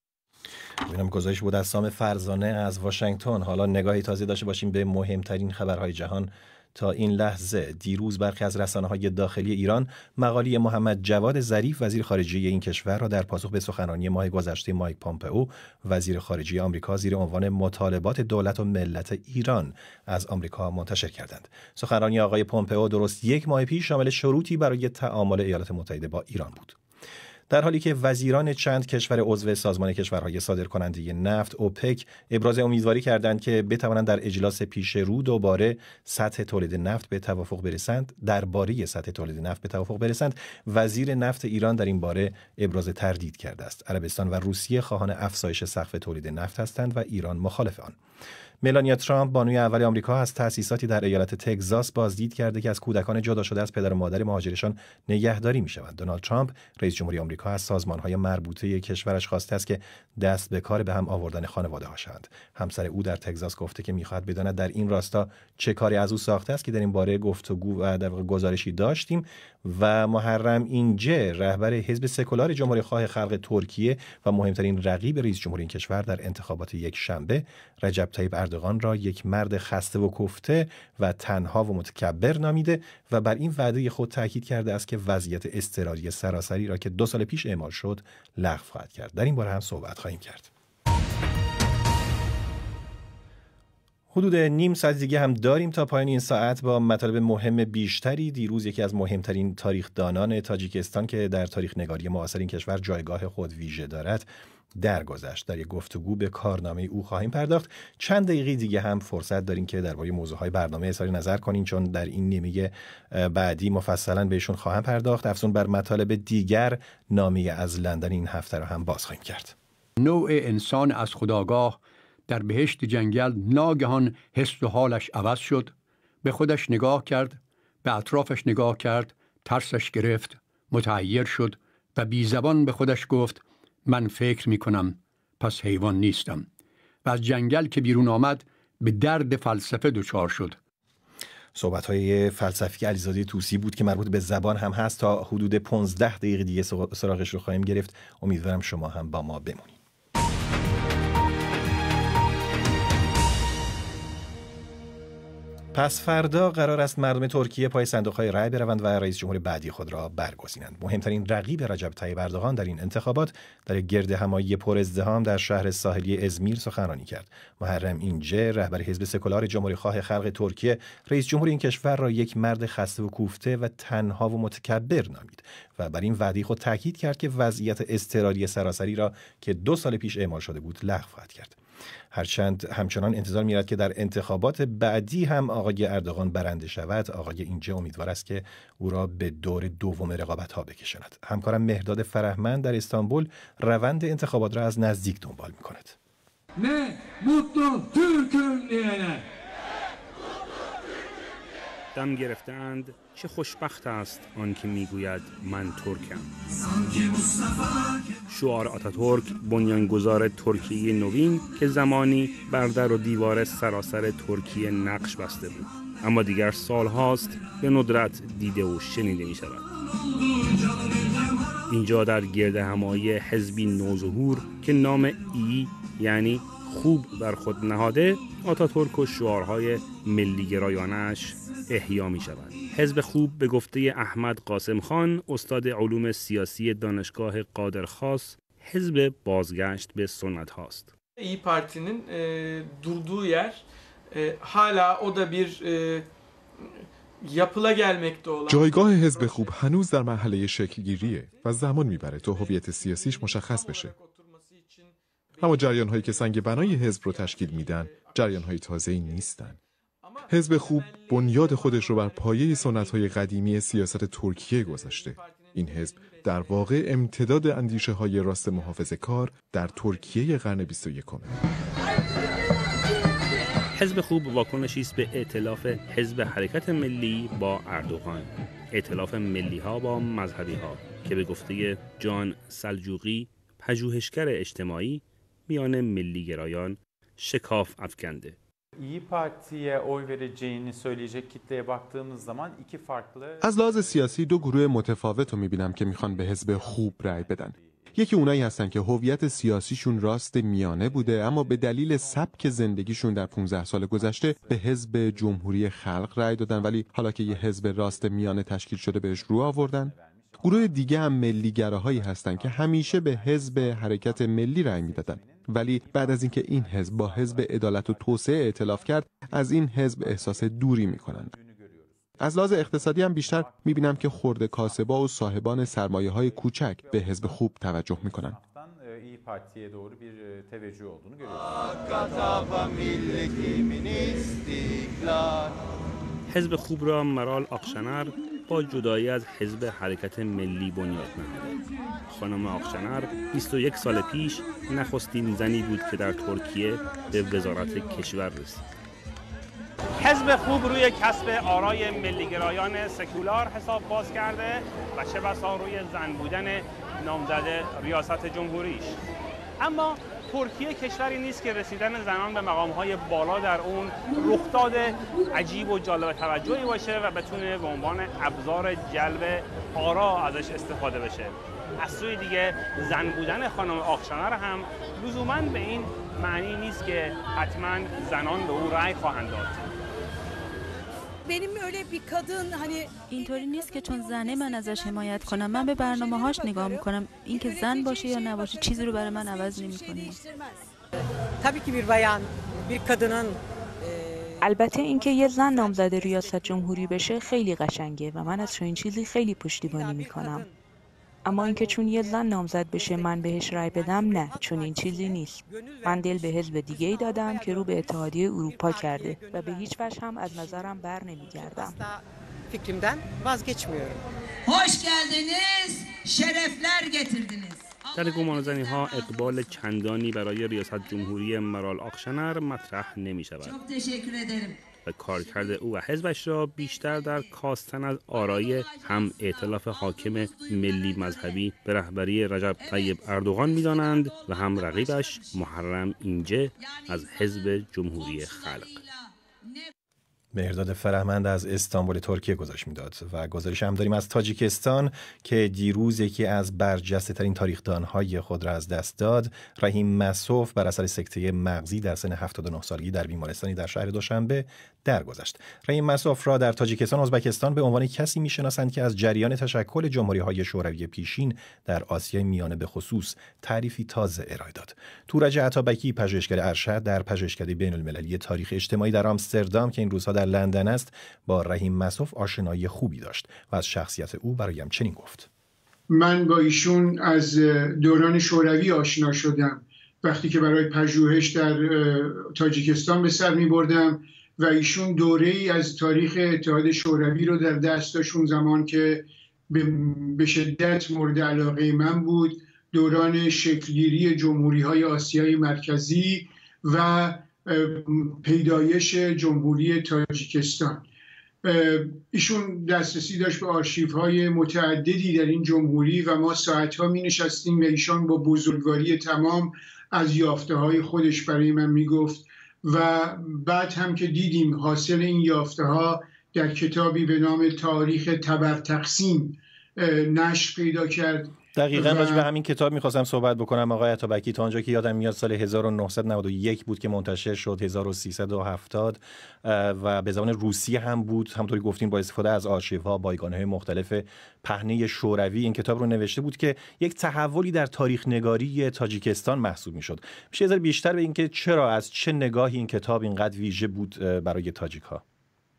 ببینم گزارش بود از سام فرزانه از واشنگتن حالا نگاهی تازه داشته باشیم به مهمترین خبرهای جهان تا این لحظه دیروز برخی از رسانه های داخلی ایران مقالی محمد جواد ظریف وزیر خارجه این کشور را در پاسخ به سخنرانی ماه گذشته مایک پامپئو وزیر خارجه آمریکا زیر عنوان مطالبات دولت و ملت ایران از آمریکا منتشر کردند سخنرانی آقای پامپئو درست یک ماه پیش شامل شروطی برای تعامل ایالات متحده با ایران بود در حالی که وزیران چند کشور عضو سازمان کشورهای صادرکننده نفت اوپک ابراز امیدواری کردند که بتوانند در اجلاس پیش رو دوباره سطح تولید نفت به توافق برسند درباره سطح تولید نفت به توافق برسند وزیر نفت ایران در این باره ابراز تردید کرده است عربستان و روسیه خواهان افزایش سقف تولید نفت هستند و ایران مخالف آن ملانیا ترامپ بانوی اول آمریکا از تأسیساتی در ایالت تگزاس بازدید کرده که از کودکان جدا شده از پدر و مادر مهاجرشان نگهداری می شود. دونالد ترامپ رئیس جمهوری آمریکا از سازمان های مربوطه کشورش خواسته است که دست به کار به هم آوردن خانواده هاشند همسر او در تگزاس گفته که میخواهد بداند در این راستا چه کاری از او ساخته است که در این باره گفتگو و در گزارشی داشتیم و محرم اینجه رهبر حزب سکولار جمهوری خواه خلق ترکیه و مهمترین رقیب رئیس جمهوری این کشور در انتخابات یک شنبه رجب طیب اردوغان را یک مرد خسته و کفته و تنها و متکبر نامیده و بر این وعده خود تاکید کرده است که وضعیت اضطراری سراسری را که دو سال پیش اعمال شد لغو خواهد کرد در این باره هم صحبت خواهیم کرد حدود نیم ساعت دیگه هم داریم تا پایان این ساعت با مطالب مهم بیشتری دیروز یکی از مهمترین تاریخ دانان تاجیکستان که در تاریخ نگاری معاصر این کشور جایگاه خود ویژه دارد درگذشت در یک گفتگو به کارنامه او خواهیم پرداخت چند دقیقه دیگه هم فرصت داریم که درباره های برنامه اظهار نظر کنیم چون در این نیمه بعدی مفصلا بهشون خواهم پرداخت افزون بر مطالب دیگر نامی از لندن این هفته را هم باز خواهیم کرد نوع انسان از خداگاه در بهشت جنگل ناگهان حس و حالش عوض شد به خودش نگاه کرد به اطرافش نگاه کرد ترسش گرفت متعیر شد و بی زبان به خودش گفت من فکر می کنم پس حیوان نیستم و از جنگل که بیرون آمد به درد فلسفه دچار شد صحبت های فلسفی علیزاده توسی بود که مربوط به زبان هم هست تا حدود 15 دقیقه دیگه سراغش رو خواهیم گرفت امیدوارم شما هم با ما بمونید پس فردا قرار است مردم ترکیه پای صندوقهای رأی بروند و رئیس جمهور بعدی خود را برگزینند مهمترین رقیب رجب طیب اردوغان در این انتخابات در گرد همایی پر ازدهام در شهر ساحلی ازمیر سخنرانی کرد محرم اینجه رهبر حزب سکولار جمهوری خواه خلق ترکیه رئیس جمهور این کشور را یک مرد خسته و کوفته و تنها و متکبر نامید و بر این وعده خود تاکید کرد که وضعیت اضطراری سراسری را که دو سال پیش اعمال شده بود لغو خواهد کرد هرچند همچنان انتظار میرد که در انتخابات بعدی هم آقای اردوغان برنده شود آقای اینجا امیدوار است که او را به دور دوم رقابت ها بکشاند همکارم مهداد فرهمند در استانبول روند انتخابات را از نزدیک دنبال می کند گرفتند چه خوشبخت است آن که میگوید من ترکم شعار ترک بنیانگذار ترکیه نوین که زمانی بر در و دیوار سراسر ترکیه نقش بسته بود اما دیگر سال هاست به ندرت دیده و شنیده می شود اینجا در گرد همایی حزبی نوظهور که نام ای یعنی خوب بر خود نهاده آتاتورک و شعارهای گرایانش احیا می شود. حزب خوب به گفته احمد قاسم خان استاد علوم سیاسی دانشگاه قادرخاص حزب بازگشت به سنت هاست. ای پارتینین durduğu yer جایگاه حزب خوب هنوز در مرحله شکلگیریه و زمان میبره تا هویت سیاسیش مشخص بشه. اما جریان هایی که سنگ بنای حزب رو تشکیل میدن جریان های تازه ای نیستن حزب خوب بنیاد خودش رو بر پایه سنت های قدیمی سیاست ترکیه گذاشته این حزب در واقع امتداد اندیشه های راست محافظ کار در ترکیه قرن 21 حزب خوب واکنشی است به ائتلاف حزب حرکت ملی با اردوغان ائتلاف ملی ها با مذهبی ها که به گفته جان سلجوقی پژوهشگر اجتماعی میان ملیگرایان شکاف افکنده. از لحاظ سیاسی دو گروه متفاوت رو میبینم که میخوان به حزب خوب رأی بدن. یکی اونایی هستن که هویت سیاسیشون راست میانه بوده اما به دلیل سبک زندگیشون در 15 سال گذشته به حزب جمهوری خلق رأی دادن ولی حالا که یه حزب راست میانه تشکیل شده بهش رو آوردن گروه دیگه هم ملیگراهایی هستند که همیشه به حزب حرکت ملی رأی میدادن ولی بعد از اینکه این حزب با حزب عدالت و توسعه ائتلاف کرد از این حزب احساس دوری میکنند از لحاظ اقتصادی هم بیشتر میبینم که خورده کاسبا و صاحبان سرمایه های کوچک به حزب خوب توجه میکنند حزب خوب را مرال آقشنر با جدایی از حزب حرکت ملی بنیاد نهاد خانم آخشنر 21 سال پیش نخستین زنی بود که در ترکیه به وزارت کشور رسید حزب خوب روی کسب آرای ملیگرایان سکولار حساب باز کرده و چه بسا روی زن بودن نامزد ریاست جمهوریش اما ترکیه کشوری نیست که رسیدن زنان به مقام های بالا در اون رخداد عجیب و جالب توجهی باشه و بتونه به عنوان ابزار جلب آرا ازش استفاده بشه از سوی دیگه زن بودن خانم رو هم لزوما به این معنی نیست که حتما زنان به او رأی خواهند داد اینطوری نیست که چون زنه من ازش حمایت کنم من به برنامه هاش نگاه میکنم اینکه زن باشه یا نباشه چیزی رو برای من عوض نمیکنه البته اینکه یه زن نامزد ریاست جمهوری بشه خیلی قشنگه و من از چنین چیزی خیلی پشتیبانی میکنم اما اینکه چون یه زن نامزد بشه من بهش رای بدم نه چون این چیزی نیست من دل به حزب دیگه ای دادم که رو به اتحادیه اروپا کرده و به هیچ وجه هم از نظرم بر نمیگردم خوش در گمانزنی ها اقبال چندانی برای ریاست جمهوری مرال آخشنر مطرح نمی شود. و کارکرد او و حزبش را بیشتر در کاستن از آرای هم اعتلاف حاکم ملی مذهبی به رهبری رجب طیب اردوغان دانند و هم رقیبش محرم اینجه از حزب جمهوری خلق مهرداد فرهمند از استانبول ترکیه گزارش میداد و گزارش هم داریم از تاجیکستان که دیروز یکی از برجسته ترین تاریخدانهای خود را از دست داد رحیم مسوف بر اثر سکته مغزی در سن 79 سالگی در بیمارستانی در شهر دوشنبه درگذشت رحیم مسوف را در تاجیکستان و ازبکستان به عنوان کسی میشناسند که از جریان تشکل جمهوری های شوروی پیشین در آسیای میانه به خصوص تعریفی تازه ارائه داد تورج عطابکی پژوهشگر ارشد در پژوهشکده المللی تاریخ اجتماعی در آمستردام که این روزها لندن است با رحیم مصوف آشنایی خوبی داشت و از شخصیت او برایم چنین گفت من با ایشون از دوران شوروی آشنا شدم وقتی که برای پژوهش در تاجیکستان به سر می بردم و ایشون دوره ای از تاریخ اتحاد شوروی رو در دست زمان که به شدت مورد علاقه من بود دوران شکلگیری جمهوری های آسیای مرکزی و پیدایش جمهوری تاجیکستان ایشون دسترسی داشت به آرشیف های متعددی در این جمهوری و ما ها می نشستیم و ایشان با بزرگواری تمام از یافته های خودش برای من می گفت و بعد هم که دیدیم حاصل این یافته ها در کتابی به نام تاریخ تبر تقسیم نشر پیدا کرد دقیقا راجع به همین کتاب میخواستم صحبت بکنم آقای اتابکی تا آنجا که یادم میاد سال 1991 بود که منتشر شد 1370 و به زبان روسی هم بود همطوری گفتیم با استفاده از آرشیوها ها بایگانه های مختلف پهنه شوروی این کتاب رو نوشته بود که یک تحولی در تاریخ نگاری تاجیکستان محسوب میشد میشه یه بیشتر به اینکه چرا از چه نگاهی این کتاب اینقدر ویژه بود برای تاجیک ها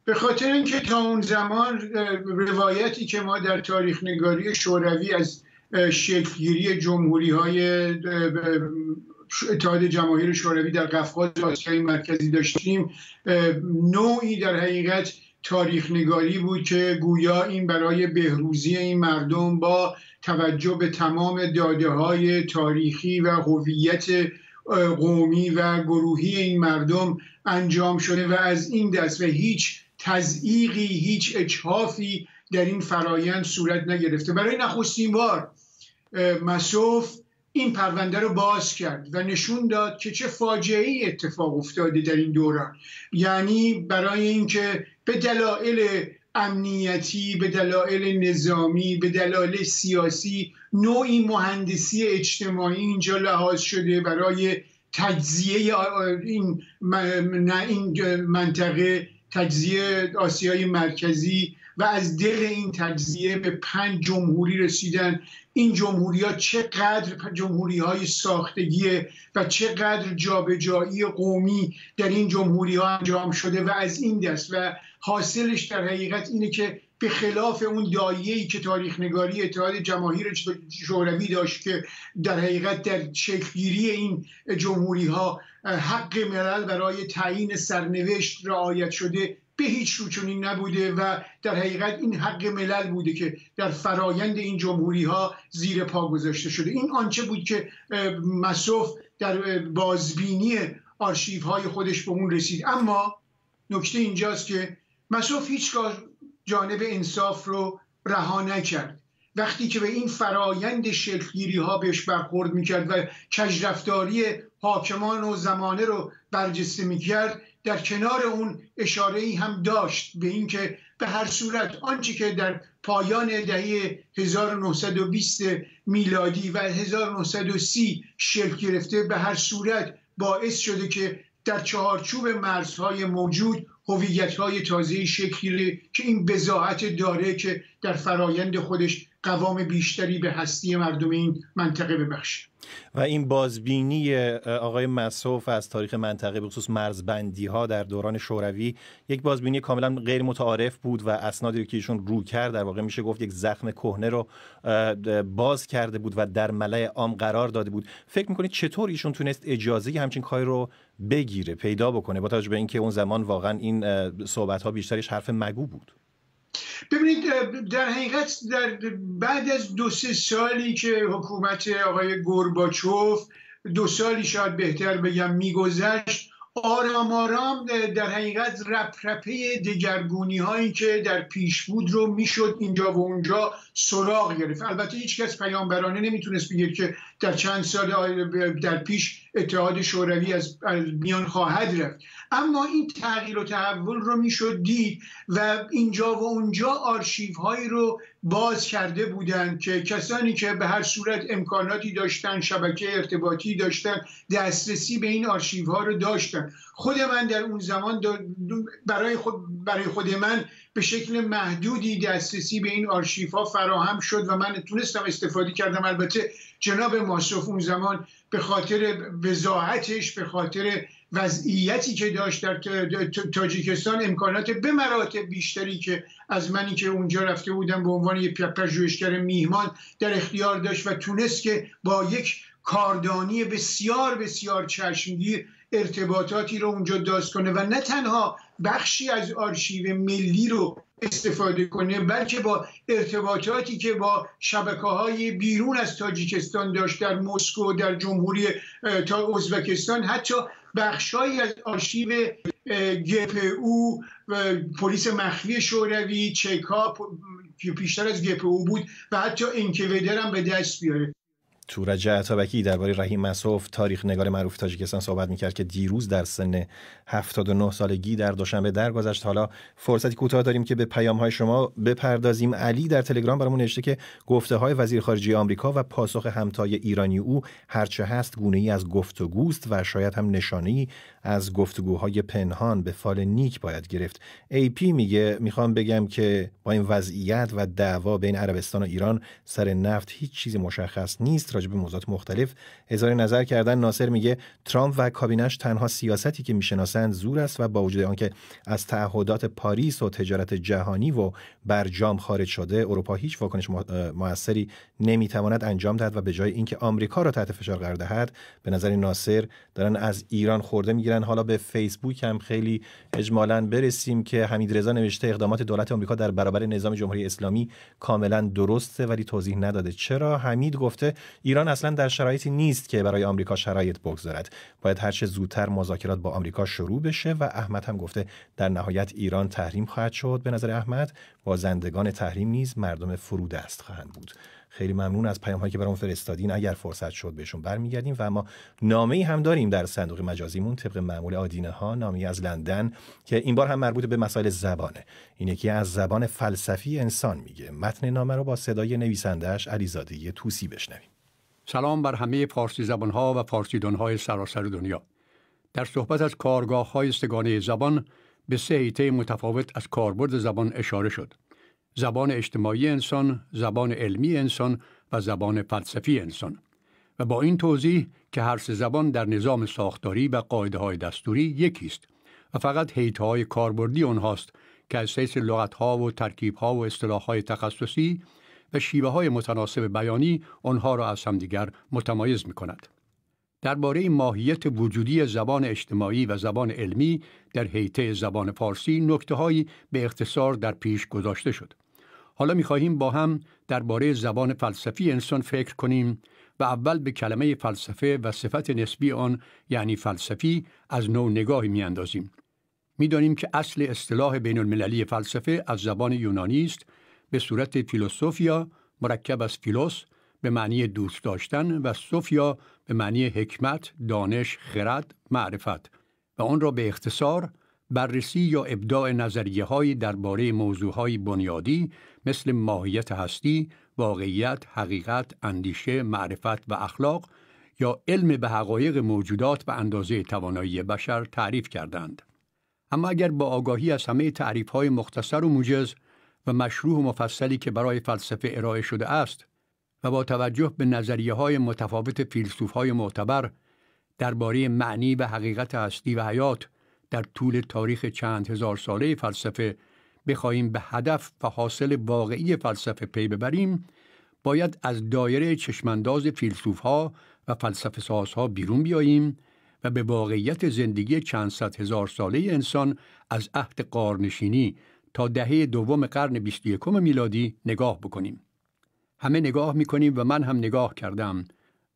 به خاطر اینکه تا اون زمان روایتی که ما در تاریخ نگاری شوروی از شکلگیری جمهوری های اتحاد جماهیر شوروی در قفقاز آسیای مرکزی داشتیم نوعی در حقیقت تاریخ نگاری بود که گویا این برای بهروزی این مردم با توجه به تمام داده های تاریخی و هویت قومی و گروهی این مردم انجام شده و از این دست و هیچ تضعیقی هیچ اچهافی در این فرایند صورت نگرفته برای نخستین بار مسوف این پرونده رو باز کرد و نشون داد که چه فاجعه ای اتفاق افتاده در این دوران یعنی برای اینکه به دلایل امنیتی به دلایل نظامی به دلایل سیاسی نوعی مهندسی اجتماعی اینجا لحاظ شده برای تجزیه این منطقه تجزیه آسیای مرکزی و از دل این تجزیه به پنج جمهوری رسیدن این جمهوری ها چقدر جمهوری های ساختگیه و چقدر جابجایی قومی در این جمهوری ها انجام شده و از این دست و حاصلش در حقیقت اینه که به خلاف اون ای که تاریخ نگاری اتحاد جماهیر شوروی داشت که در حقیقت در شکلگیری این جمهوری ها حق ملل برای تعیین سرنوشت رعایت شده به هیچ رو نبوده و در حقیقت این حق ملل بوده که در فرایند این جمهوری ها زیر پا گذاشته شده این آنچه بود که مصوف در بازبینی آرشیف های خودش به اون رسید اما نکته اینجاست که مصوف هیچگاه جانب انصاف رو رها نکرد وقتی که به این فرایند شکلگیری ها بهش برخورد میکرد و کجرفتاری حاکمان و زمانه رو برجسته میکرد در کنار اون اشاره ای هم داشت به اینکه به هر صورت آنچه که در پایان دهه 1920 میلادی و 1930 شکل گرفته به هر صورت باعث شده که در چهارچوب مرزهای موجود هویت‌های تازه شکل که این بزاحت داره که در فرایند خودش قوام بیشتری به هستی مردم این منطقه ببخشه و این بازبینی آقای مسوف از تاریخ منطقه بخصوص خصوص مرزبندی ها در دوران شوروی یک بازبینی کاملا غیر متعارف بود و اسنادی که ایشون رو کرد در واقع میشه گفت یک زخم کهنه رو باز کرده بود و در ملع عام قرار داده بود فکر میکنید چطور ایشون تونست اجازه همچین کاری رو بگیره پیدا بکنه با توجه به اینکه اون زمان واقعا این صحبت ها بیشترش حرف مگو بود ببینید در حقیقت در بعد از دو سه سالی که حکومت آقای گورباچوف دو سالی شاید بهتر بگم میگذشت آرام آرام در حقیقت رپ رپه دگرگونی هایی که در پیش بود رو میشد اینجا و اونجا سراغ گرفت البته هیچ کس پیامبرانه نمیتونست بگه که در چند سال در پیش اتحاد شوروی از میان خواهد رفت اما این تغییر و تحول رو میشد دید و اینجا و اونجا آرشیف هایی رو باز کرده بودند که کسانی که به هر صورت امکاناتی داشتن شبکه ارتباطی داشتن دسترسی به این آرشیف ها رو داشتن خود من در اون زمان برای خود, برای خود من به شکل محدودی دسترسی به این آرشیف ها فراهم شد و من تونستم استفاده کردم البته جناب ماشرف اون زمان به خاطر وضاحتش به خاطر وضعیتی که داشت در تاجیکستان امکانات به مراتب بیشتری که از منی که اونجا رفته بودم به عنوان یک پژوهشگر میهمان در اختیار داشت و تونست که با یک کاردانی بسیار بسیار چشمگیر ارتباطاتی رو اونجا داست کنه و نه تنها بخشی از آرشیو ملی رو استفاده کنه بلکه با ارتباطاتی که با شبکه های بیرون از تاجیکستان داشت در مسکو در جمهوری تا ازبکستان حتی بخشهایی از آرشیو گپو پلیس مخفی شوروی چکا که بیشتر از گپو بود و حتی انکودر هم به دست بیاره تورج عطابکی درباره رحیم مسوف تاریخ نگار معروف تاجیکستان صحبت میکرد که دیروز در سن 79 سالگی در دوشنبه درگذشت حالا فرصتی کوتاه داریم که به پیام های شما بپردازیم علی در تلگرام برامون نوشته که گفته های وزیر خارجه آمریکا و پاسخ همتای ایرانی او هرچه هست گونه ای از گفتگوست و شاید هم نشانه ای از گفتگوهای پنهان به فال نیک باید گرفت ای پی میگه میخوام بگم که با این وضعیت و دعوا بین عربستان و ایران سر نفت هیچ چیز مشخص نیست راجع به موضوعات مختلف اظهار نظر کردن ناصر میگه ترامپ و کابینش تنها سیاستی که میشناسن زور است و با وجود آنکه از تعهدات پاریس و تجارت جهانی و بر جام خارج شده اروپا هیچ واکنش موثری نمیتواند انجام دهد و به جای اینکه آمریکا را تحت فشار قرار دهد به نظر ناصر دارن از ایران خورده میگیرن حالا به فیسبوک هم خیلی اجمالا برسیم که حمید رضا نوشته اقدامات دولت آمریکا در برابر نظام جمهوری اسلامی کاملا درسته ولی توضیح نداده چرا حمید گفته ایران اصلا در شرایطی نیست که برای آمریکا شرایط بگذارد باید چه زودتر مذاکرات با آمریکا شروع بشه و احمد هم گفته در نهایت ایران تحریم خواهد شد به نظر احمد بازندگان تحریم نیز مردم است خواهند بود خیلی ممنون از پیام هایی که برامون فرستادین اگر فرصت شد بهشون برمیگردیم و اما نامه ای هم داریم در صندوق مجازیمون طبق معمول آدینه ها نامه از لندن که این بار هم مربوط به مسائل زبانه این یکی از زبان فلسفی انسان میگه متن نامه رو با صدای نویسندهش علیزاده توسی بشنویم سلام بر همه فارسی زبان ها و فارسی های سراسر دنیا در صحبت از کارگاه های زبان به سه متفاوت از کاربرد زبان اشاره شد. زبان اجتماعی انسان، زبان علمی انسان و زبان فلسفی انسان. و با این توضیح که هر سه زبان در نظام ساختاری و قاعده های دستوری یکی است و فقط حیطه های کاربردی آنهاست که از سیس لغت ها و ترکیب ها و اصطلاح های تخصصی و شیوه های متناسب بیانی آنها را از همدیگر متمایز می کند. درباره ماهیت وجودی زبان اجتماعی و زبان علمی در حیطه زبان فارسی هایی به اختصار در پیش گذاشته شد. حالا خواهیم با هم درباره زبان فلسفی انسان فکر کنیم و اول به کلمه فلسفه و صفت نسبی آن یعنی فلسفی از نوع نگاهی میاندازیم. میدانیم که اصل اصطلاح بین المللی فلسفه از زبان یونانی است به صورت فیلوسوفیا مرکب از فیلوس به معنی دوست داشتن و سوفیا به معنی حکمت، دانش، خرد، معرفت و آن را به اختصار بررسی یا ابداع نظریه های درباره موضوع های بنیادی مثل ماهیت هستی، واقعیت، حقیقت، اندیشه، معرفت و اخلاق یا علم به حقایق موجودات و اندازه توانایی بشر تعریف کردند. اما اگر با آگاهی از همه تعریف های مختصر و موجز و مشروع و مفصلی که برای فلسفه ارائه شده است و با توجه به نظریه های متفاوت فیلسوف های معتبر درباره معنی و حقیقت هستی و حیات در طول تاریخ چند هزار ساله فلسفه بخواهیم به هدف و حاصل واقعی فلسفه پی ببریم باید از دایره چشمانداز فیلسوف ها و فلسفه ساز ها بیرون بیاییم و به واقعیت زندگی چند صد هزار ساله انسان از عهد قارنشینی تا دهه دوم قرن 21 میلادی نگاه بکنیم. همه نگاه میکنیم و من هم نگاه کردم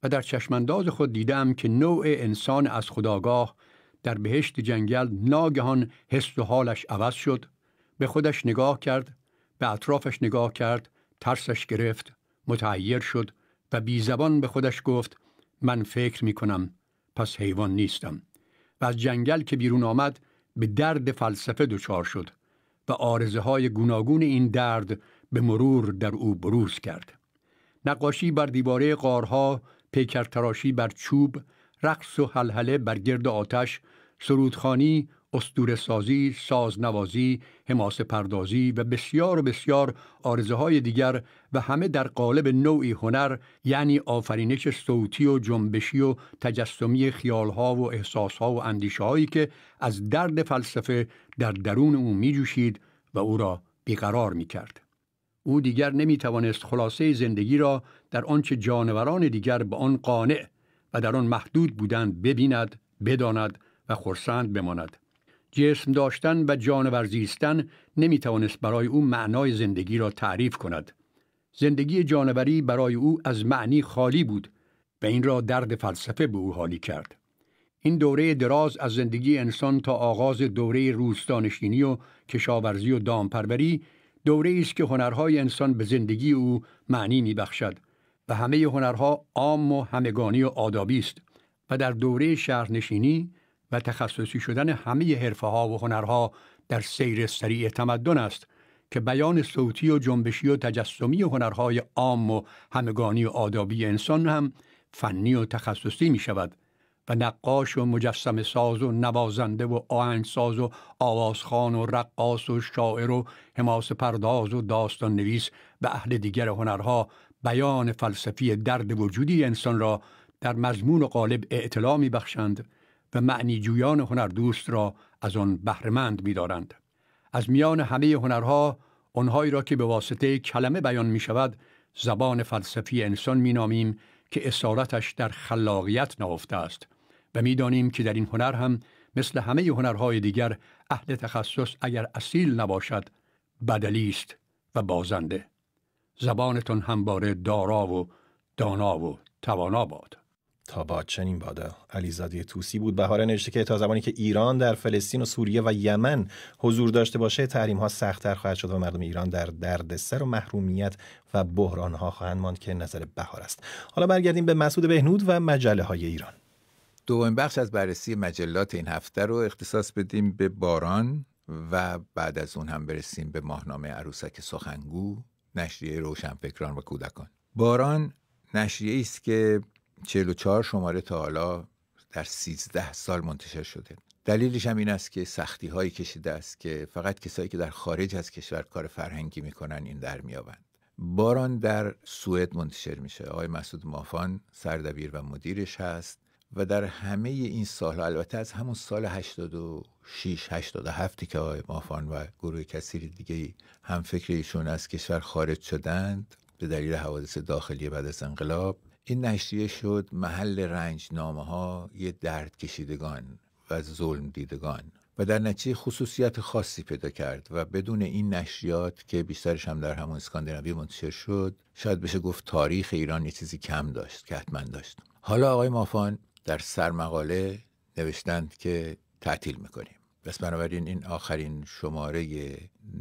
و در چشمانداز خود دیدم که نوع انسان از خداگاه در بهشت جنگل ناگهان حس و حالش عوض شد به خودش نگاه کرد به اطرافش نگاه کرد ترسش گرفت متعیر شد و بی زبان به خودش گفت من فکر می کنم پس حیوان نیستم و از جنگل که بیرون آمد به درد فلسفه دچار شد و آرزه های گوناگون این درد به مرور در او بروز کرد نقاشی بر دیواره قارها پیکرتراشی بر چوب رقص و حلحله بر گرد آتش سرودخانی استور سازی، سازنوازی، حماسه پردازی و بسیار و بسیار آرزه های دیگر و همه در قالب نوعی هنر یعنی آفرینش صوتی و جنبشی و تجسمی خیال و احساس و اندیشه هایی که از درد فلسفه در درون او می جوشید و او را بیقرار می کرد. او دیگر نمی توانست خلاصه زندگی را در آنچه جانوران دیگر به آن قانع و در آن محدود بودند ببیند، بداند و خورسند بماند. جسم داشتن و جانور زیستن نمی توانست برای او معنای زندگی را تعریف کند. زندگی جانوری برای او از معنی خالی بود و این را درد فلسفه به او حالی کرد. این دوره دراز از زندگی انسان تا آغاز دوره روستانشینی و کشاورزی و دامپروری دوره است که هنرهای انسان به زندگی او معنی میبخشد و همه هنرها عام و همگانی و آدابی است و در دوره شهرنشینی و تخصصی شدن همه حرفه ها و هنرها در سیر سریع تمدن است که بیان صوتی و جنبشی و تجسمی هنرهای عام و همگانی و آدابی انسان هم فنی و تخصصی می شود و نقاش و مجسم ساز و نوازنده و آهنگساز و آوازخان و رقاص و شاعر و حماس پرداز و داستان نویس و اهل دیگر هنرها بیان فلسفی درد وجودی انسان را در مضمون و قالب اطلاع می بخشند و معنی جویان هنر دوست را از آن بهرمند می دارند. از میان همه هنرها آنهایی را که به واسطه کلمه بیان می شود زبان فلسفی انسان می نامیم که اصارتش در خلاقیت نهفته است و میدانیم که در این هنر هم مثل همه هنرهای دیگر اهل تخصص اگر اصیل نباشد بدلی است و بازنده زبانتون همواره دارا و دانا و توانا باد تا با چنین بادا علیزاده توسی بود بهاره نوشته که تا زمانی که ایران در فلسطین و سوریه و یمن حضور داشته باشه تحریم ها سختتر خواهد شد و مردم ایران در دردسر و محرومیت و بحران ها خواهند ماند که نظر بهار است حالا برگردیم به مسعود بهنود و مجله های ایران دومین بخش از بررسی مجلات این هفته رو اختصاص بدیم به باران و بعد از اون هم برسیم به ماهنامه عروسک سخنگو نشریه روشنفکران و کودکان باران نشریه است که 44 شماره تا حالا در 13 سال منتشر شده دلیلش هم این است که سختی هایی کشیده است که فقط کسایی که در خارج از کشور کار فرهنگی میکنن این در میابند باران در سوئد منتشر میشه آقای مسعود مافان سردبیر و مدیرش هست و در همه این سال البته از همون سال 86 87 که آقای مافان و گروه کثیر دیگه هم فکر ایشون از کشور خارج شدند به دلیل حوادث داخلی بعد از انقلاب این نشریه شد محل رنج نامه ها یه درد کشیدگان و ظلم دیدگان و در نتیجه خصوصیت خاصی پیدا کرد و بدون این نشریات که بیشترش هم در همون اسکاندیناوی منتشر شد شاید بشه گفت تاریخ ایران یه چیزی کم داشت که حتما داشت حالا آقای مافان در سرمقاله نوشتند که تعطیل میکنیم پس بنابراین این آخرین شماره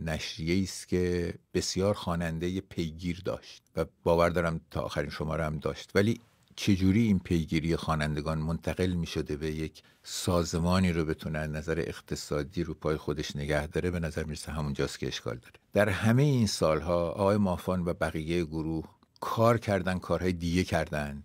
نشریه است که بسیار خواننده پیگیر داشت و باور دارم تا آخرین شماره هم داشت ولی چجوری این پیگیری خوانندگان منتقل می شده به یک سازمانی رو بتونه نظر اقتصادی رو پای خودش نگه داره به نظر میرسه همونجاست که اشکال داره در همه این سالها آقای مافان و بقیه گروه کار کردن کارهای دیگه کردن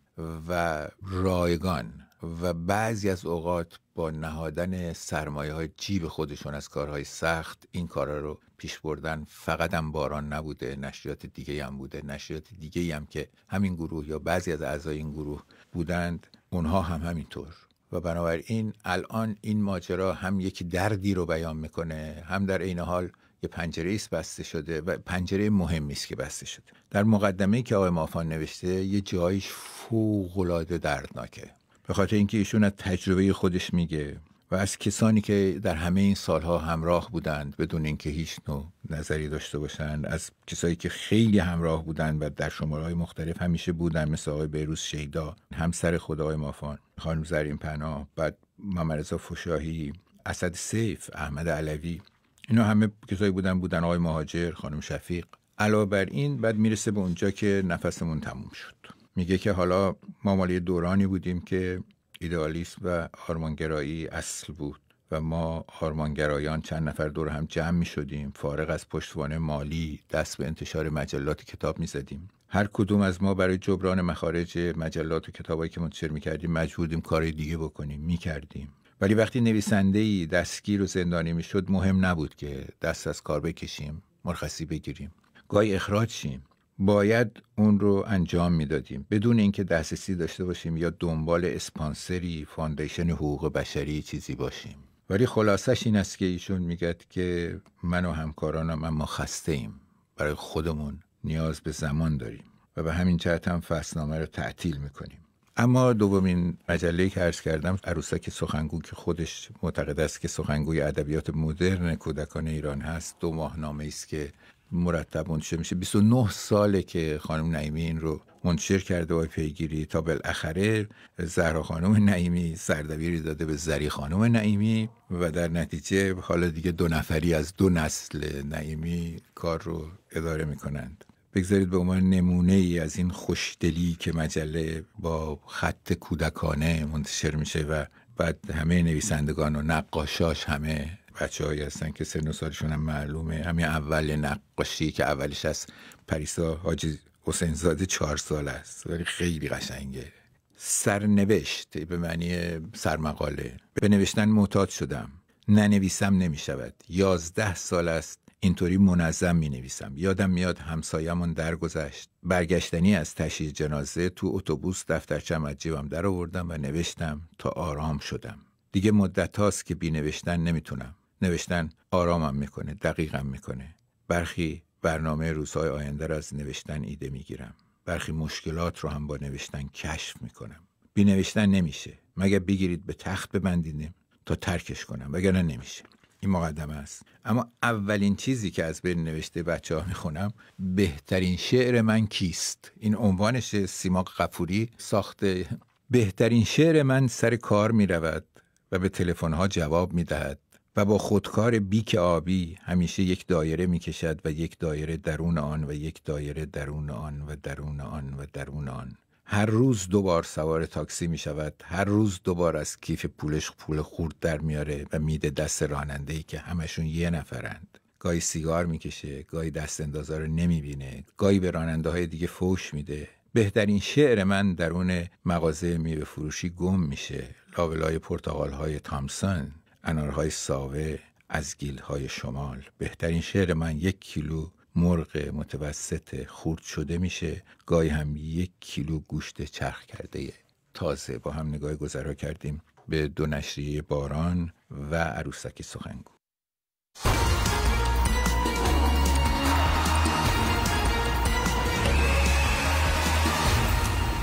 و رایگان و بعضی از اوقات با نهادن سرمایه های جیب خودشون از کارهای سخت این کارا رو پیش بردن فقط هم باران نبوده نشریات دیگه هم بوده نشریات دیگه هم که همین گروه یا بعضی از اعضای این گروه بودند اونها هم همینطور و بنابراین الان این ماجرا هم یک دردی رو بیان میکنه هم در عین حال یه پنجره ایست بسته شده و پنجره مهمی است که بسته شده در مقدمه که آقای مافان نوشته یه جایش فوق دردناکه به خاطر اینکه ایشون از تجربه خودش میگه و از کسانی که در همه این سالها همراه بودند بدون اینکه هیچ نوع نظری داشته باشند از کسایی که خیلی همراه بودند و در شماره های مختلف همیشه بودن مثل آقای بیروز شیدا همسر خدای مافان خانم زرین پناه بعد ممرزا فشاهی اسد سیف احمد علوی اینا همه کسایی بودن بودن آقای مهاجر خانم شفیق علاوه بر این بعد میرسه به اونجا که نفسمون تموم شد میگه که حالا ما مالی دورانی بودیم که ایدئالیسم و آرمانگرایی اصل بود و ما آرمانگرایان چند نفر دور هم جمع می شدیم فارغ از پشتوانه مالی دست به انتشار مجلات کتاب می زدیم هر کدوم از ما برای جبران مخارج مجلات و کتابایی که منتشر می کردیم مجبوریم کار دیگه بکنیم می کردیم ولی وقتی نویسنده ای دستگیر و زندانی می شد مهم نبود که دست از کار بکشیم مرخصی بگیریم گاهی اخراج شیم باید اون رو انجام میدادیم بدون اینکه دسترسی داشته باشیم یا دنبال اسپانسری فاندیشن حقوق بشری چیزی باشیم ولی خلاصش این است که ایشون میگد که من و همکارانم اما خسته ایم برای خودمون نیاز به زمان داریم و به همین جهت هم فصلنامه رو تعطیل میکنیم اما دومین مجله که عرض کردم عروسک سخنگو که خودش معتقد است که سخنگوی ادبیات مدرن کودکان ایران هست دو ماهنامه است که مرتب منتشر میشه 29 ساله که خانم نعیمی این رو منتشر کرده و پیگیری تا بالاخره زهرا خانم نعیمی سردبیری داده به زری خانم نعیمی و در نتیجه حالا دیگه دو نفری از دو نسل نعیمی کار رو اداره میکنند بگذارید به عنوان نمونه ای از این خوشدلی که مجله با خط کودکانه منتشر میشه و بعد همه نویسندگان و نقاشاش همه بچه هایی هستن که سن و سالشون هم معلومه همین اول نقاشی که اولش از پریسا حاجی حسین زاده چهار سال است ولی خیلی قشنگه سرنوشت به معنی سرمقاله به نوشتن معتاد شدم ننویسم شود یازده سال است اینطوری منظم می نویسم یادم میاد همسایمون درگذشت برگشتنی از تشییع جنازه تو اتوبوس دفترچم از جیبم در آوردم و نوشتم تا آرام شدم دیگه مدت هاست که بی نوشتن نمیتونم نوشتن آرامم میکنه دقیقم میکنه برخی برنامه روزهای آینده را از نوشتن ایده میگیرم برخی مشکلات رو هم با نوشتن کشف میکنم بی نوشتن نمیشه مگر بگیرید به تخت ببندید تا ترکش کنم نه نمیشه این مقدمه است اما اولین چیزی که از بین نوشته بچه ها میخونم بهترین شعر من کیست این عنوانش سیما قفوری ساخته بهترین شعر من سر کار میرود و به تلفن ها جواب میدهد و با خودکار بیک آبی همیشه یک دایره می کشد و یک دایره درون آن و یک دایره درون آن و درون آن و درون آن هر روز دوبار سوار تاکسی می شود هر روز دوبار از کیف پولش پول خورد در میاره و میده دست راننده ای که همشون یه نفرند گاهی سیگار میکشه گاهی دست اندازا رو نمیبینه گاهی به راننده های دیگه فوش میده بهترین شعر من درون مغازه میوه فروشی گم میشه لابلای پرتغال های تامسون انارهای ساوه از گیلهای شمال بهترین شعر من یک کیلو مرغ متوسط خورد شده میشه گای هم یک کیلو گوشت چرخ کرده تازه با هم نگاه گذرا کردیم به دو نشریه باران و عروسک سخنگو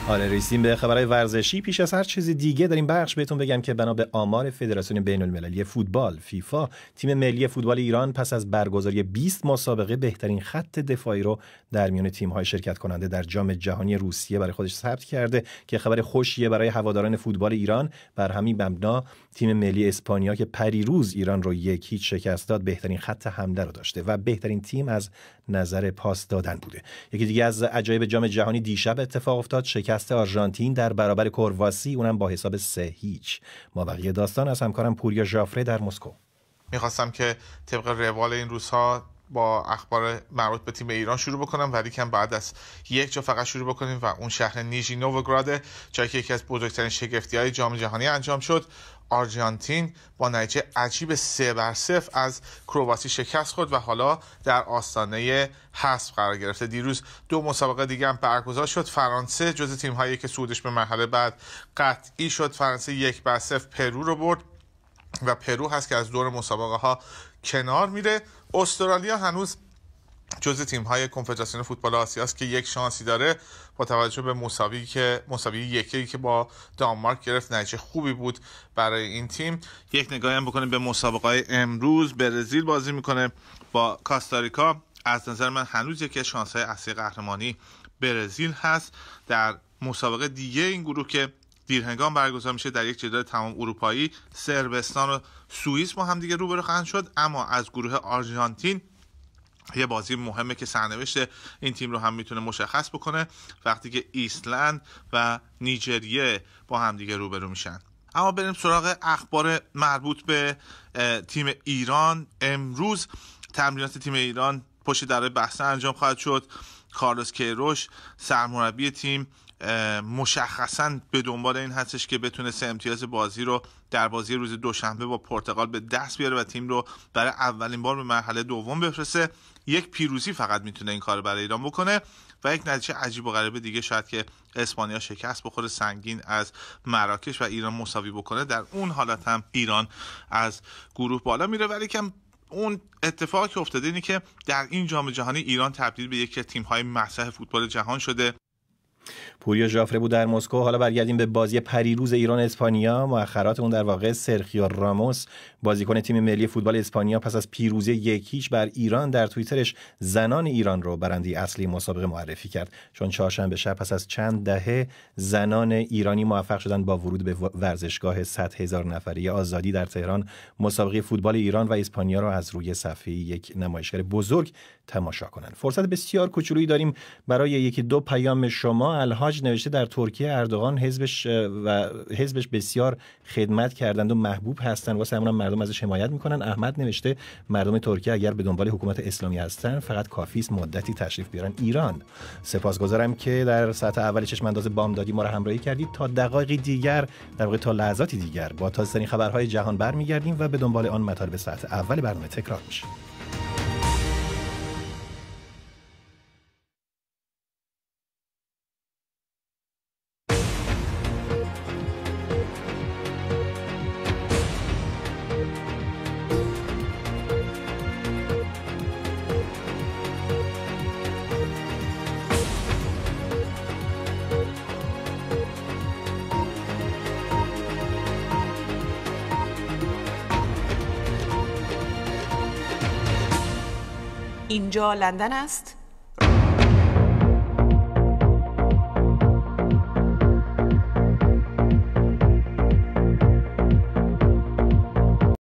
آره رسیم به خبرهای ورزشی پیش از هر چیز دیگه در این بخش بهتون بگم که بنا به آمار فدراسیون بین المللی فوتبال فیفا تیم ملی فوتبال ایران پس از برگزاری 20 مسابقه بهترین خط دفاعی رو در میان تیم‌های شرکت کننده در جام جهانی روسیه برای خودش ثبت کرده که خبر خوشیه برای هواداران فوتبال ایران بر همین مبنا تیم ملی اسپانیا که پریروز ایران رو یک هیچ شکست داد بهترین خط حمله رو داشته و بهترین تیم از نظر پاس دادن بوده یکی دیگه از عجایب جام جهانی دیشب اتفاق افتاد شکست شکست آرژانتین در برابر کرواسی اونم با حساب سه هیچ ما بقیه داستان از همکارم پوریا ژافره در مسکو میخواستم که طبق روال این روزها با اخبار مربوط به تیم ایران شروع بکنم ولی کم بعد از یک جا فقط شروع بکنیم و اون شهر نیژی نووگراد جایی که یکی از بزرگترین شگفتی های جام جهانی انجام شد آرژانتین با نتیجه عجیب سه بر صفر از کرواسی شکست خورد و حالا در آستانه حذف قرار گرفته دیروز دو مسابقه دیگه هم برگزار شد فرانسه جز تیم هایی که سودش به مرحله بعد قطعی شد فرانسه یک بر پرو رو برد و پرو هست که از دور مسابقه ها کنار میره استرالیا هنوز جز تیم های کنفدراسیون فوتبال آسیا که یک شانسی داره با توجه به مساوی که مساوی یکی که با دانمارک گرفت نتیجه خوبی بود برای این تیم یک نگاهی هم بکنیم به مسابقه امروز برزیل بازی میکنه با کاستاریکا از نظر من هنوز یکی شانس های اصلی قهرمانی برزیل هست در مسابقه دیگه این گروه که دیرهنگام برگزار میشه در یک جدال تمام اروپایی سربستان و سوئیس با هم دیگه روبرو خواهند شد اما از گروه آرژانتین یه بازی مهمه که سرنوشت این تیم رو هم میتونه مشخص بکنه وقتی که ایسلند و نیجریه با همدیگه روبرو میشن اما بریم سراغ اخبار مربوط به تیم ایران امروز تمرینات تیم ایران پشت در بحثه انجام خواهد شد کارلوس کیروش سرمربی تیم مشخصا به دنبال این هستش که بتونه سه امتیاز بازی رو در بازی روز دوشنبه با پرتغال به دست بیاره و تیم رو برای اولین بار به مرحله دوم بفرسته یک پیروزی فقط میتونه این کار برای ایران بکنه و یک نتیجه عجیب و غریب دیگه شاید که اسپانیا شکست بخوره سنگین از مراکش و ایران مساوی بکنه در اون حالت هم ایران از گروه بالا میره ولی کم اون اتفاقی که افتاده اینه که در این جام جهانی ایران تبدیل به یکی از تیم‌های مطرح فوتبال جهان شده پوریا ژافره بود در مسکو حالا برگردیم به بازی پریروز ایران اسپانیا مؤخرات اون در واقع سرخیو راموس بازیکن تیم ملی فوتبال اسپانیا پس از پیروزی یکیش بر ایران در توییترش زنان ایران رو برندی اصلی مسابقه معرفی کرد چون چهارشنبه شب پس از چند دهه زنان ایرانی موفق شدن با ورود به ورزشگاه 100 هزار نفری آزادی در تهران مسابقه فوتبال ایران و اسپانیا را از روی صفحه یک نمایشگر بزرگ تماشا کنند فرصت بسیار کوچولویی داریم برای یکی دو پیام شما الهاج نوشته در ترکیه اردوغان حزبش و حزبش بسیار خدمت کردند و محبوب هستند واسه همون مردم ازش حمایت میکنن احمد نوشته مردم ترکیه اگر به دنبال حکومت اسلامی هستن فقط کافی است مدتی تشریف بیارن ایران سپاسگزارم که در ساعت اول چشم انداز بامدادی ما را همراهی کردید تا دقایقی دیگر در واقع تا لحظاتی دیگر با تازه‌ترین خبرهای جهان برمیگردیم و به دنبال آن مطالب ساعت اول برنامه تکرار میشه لندن است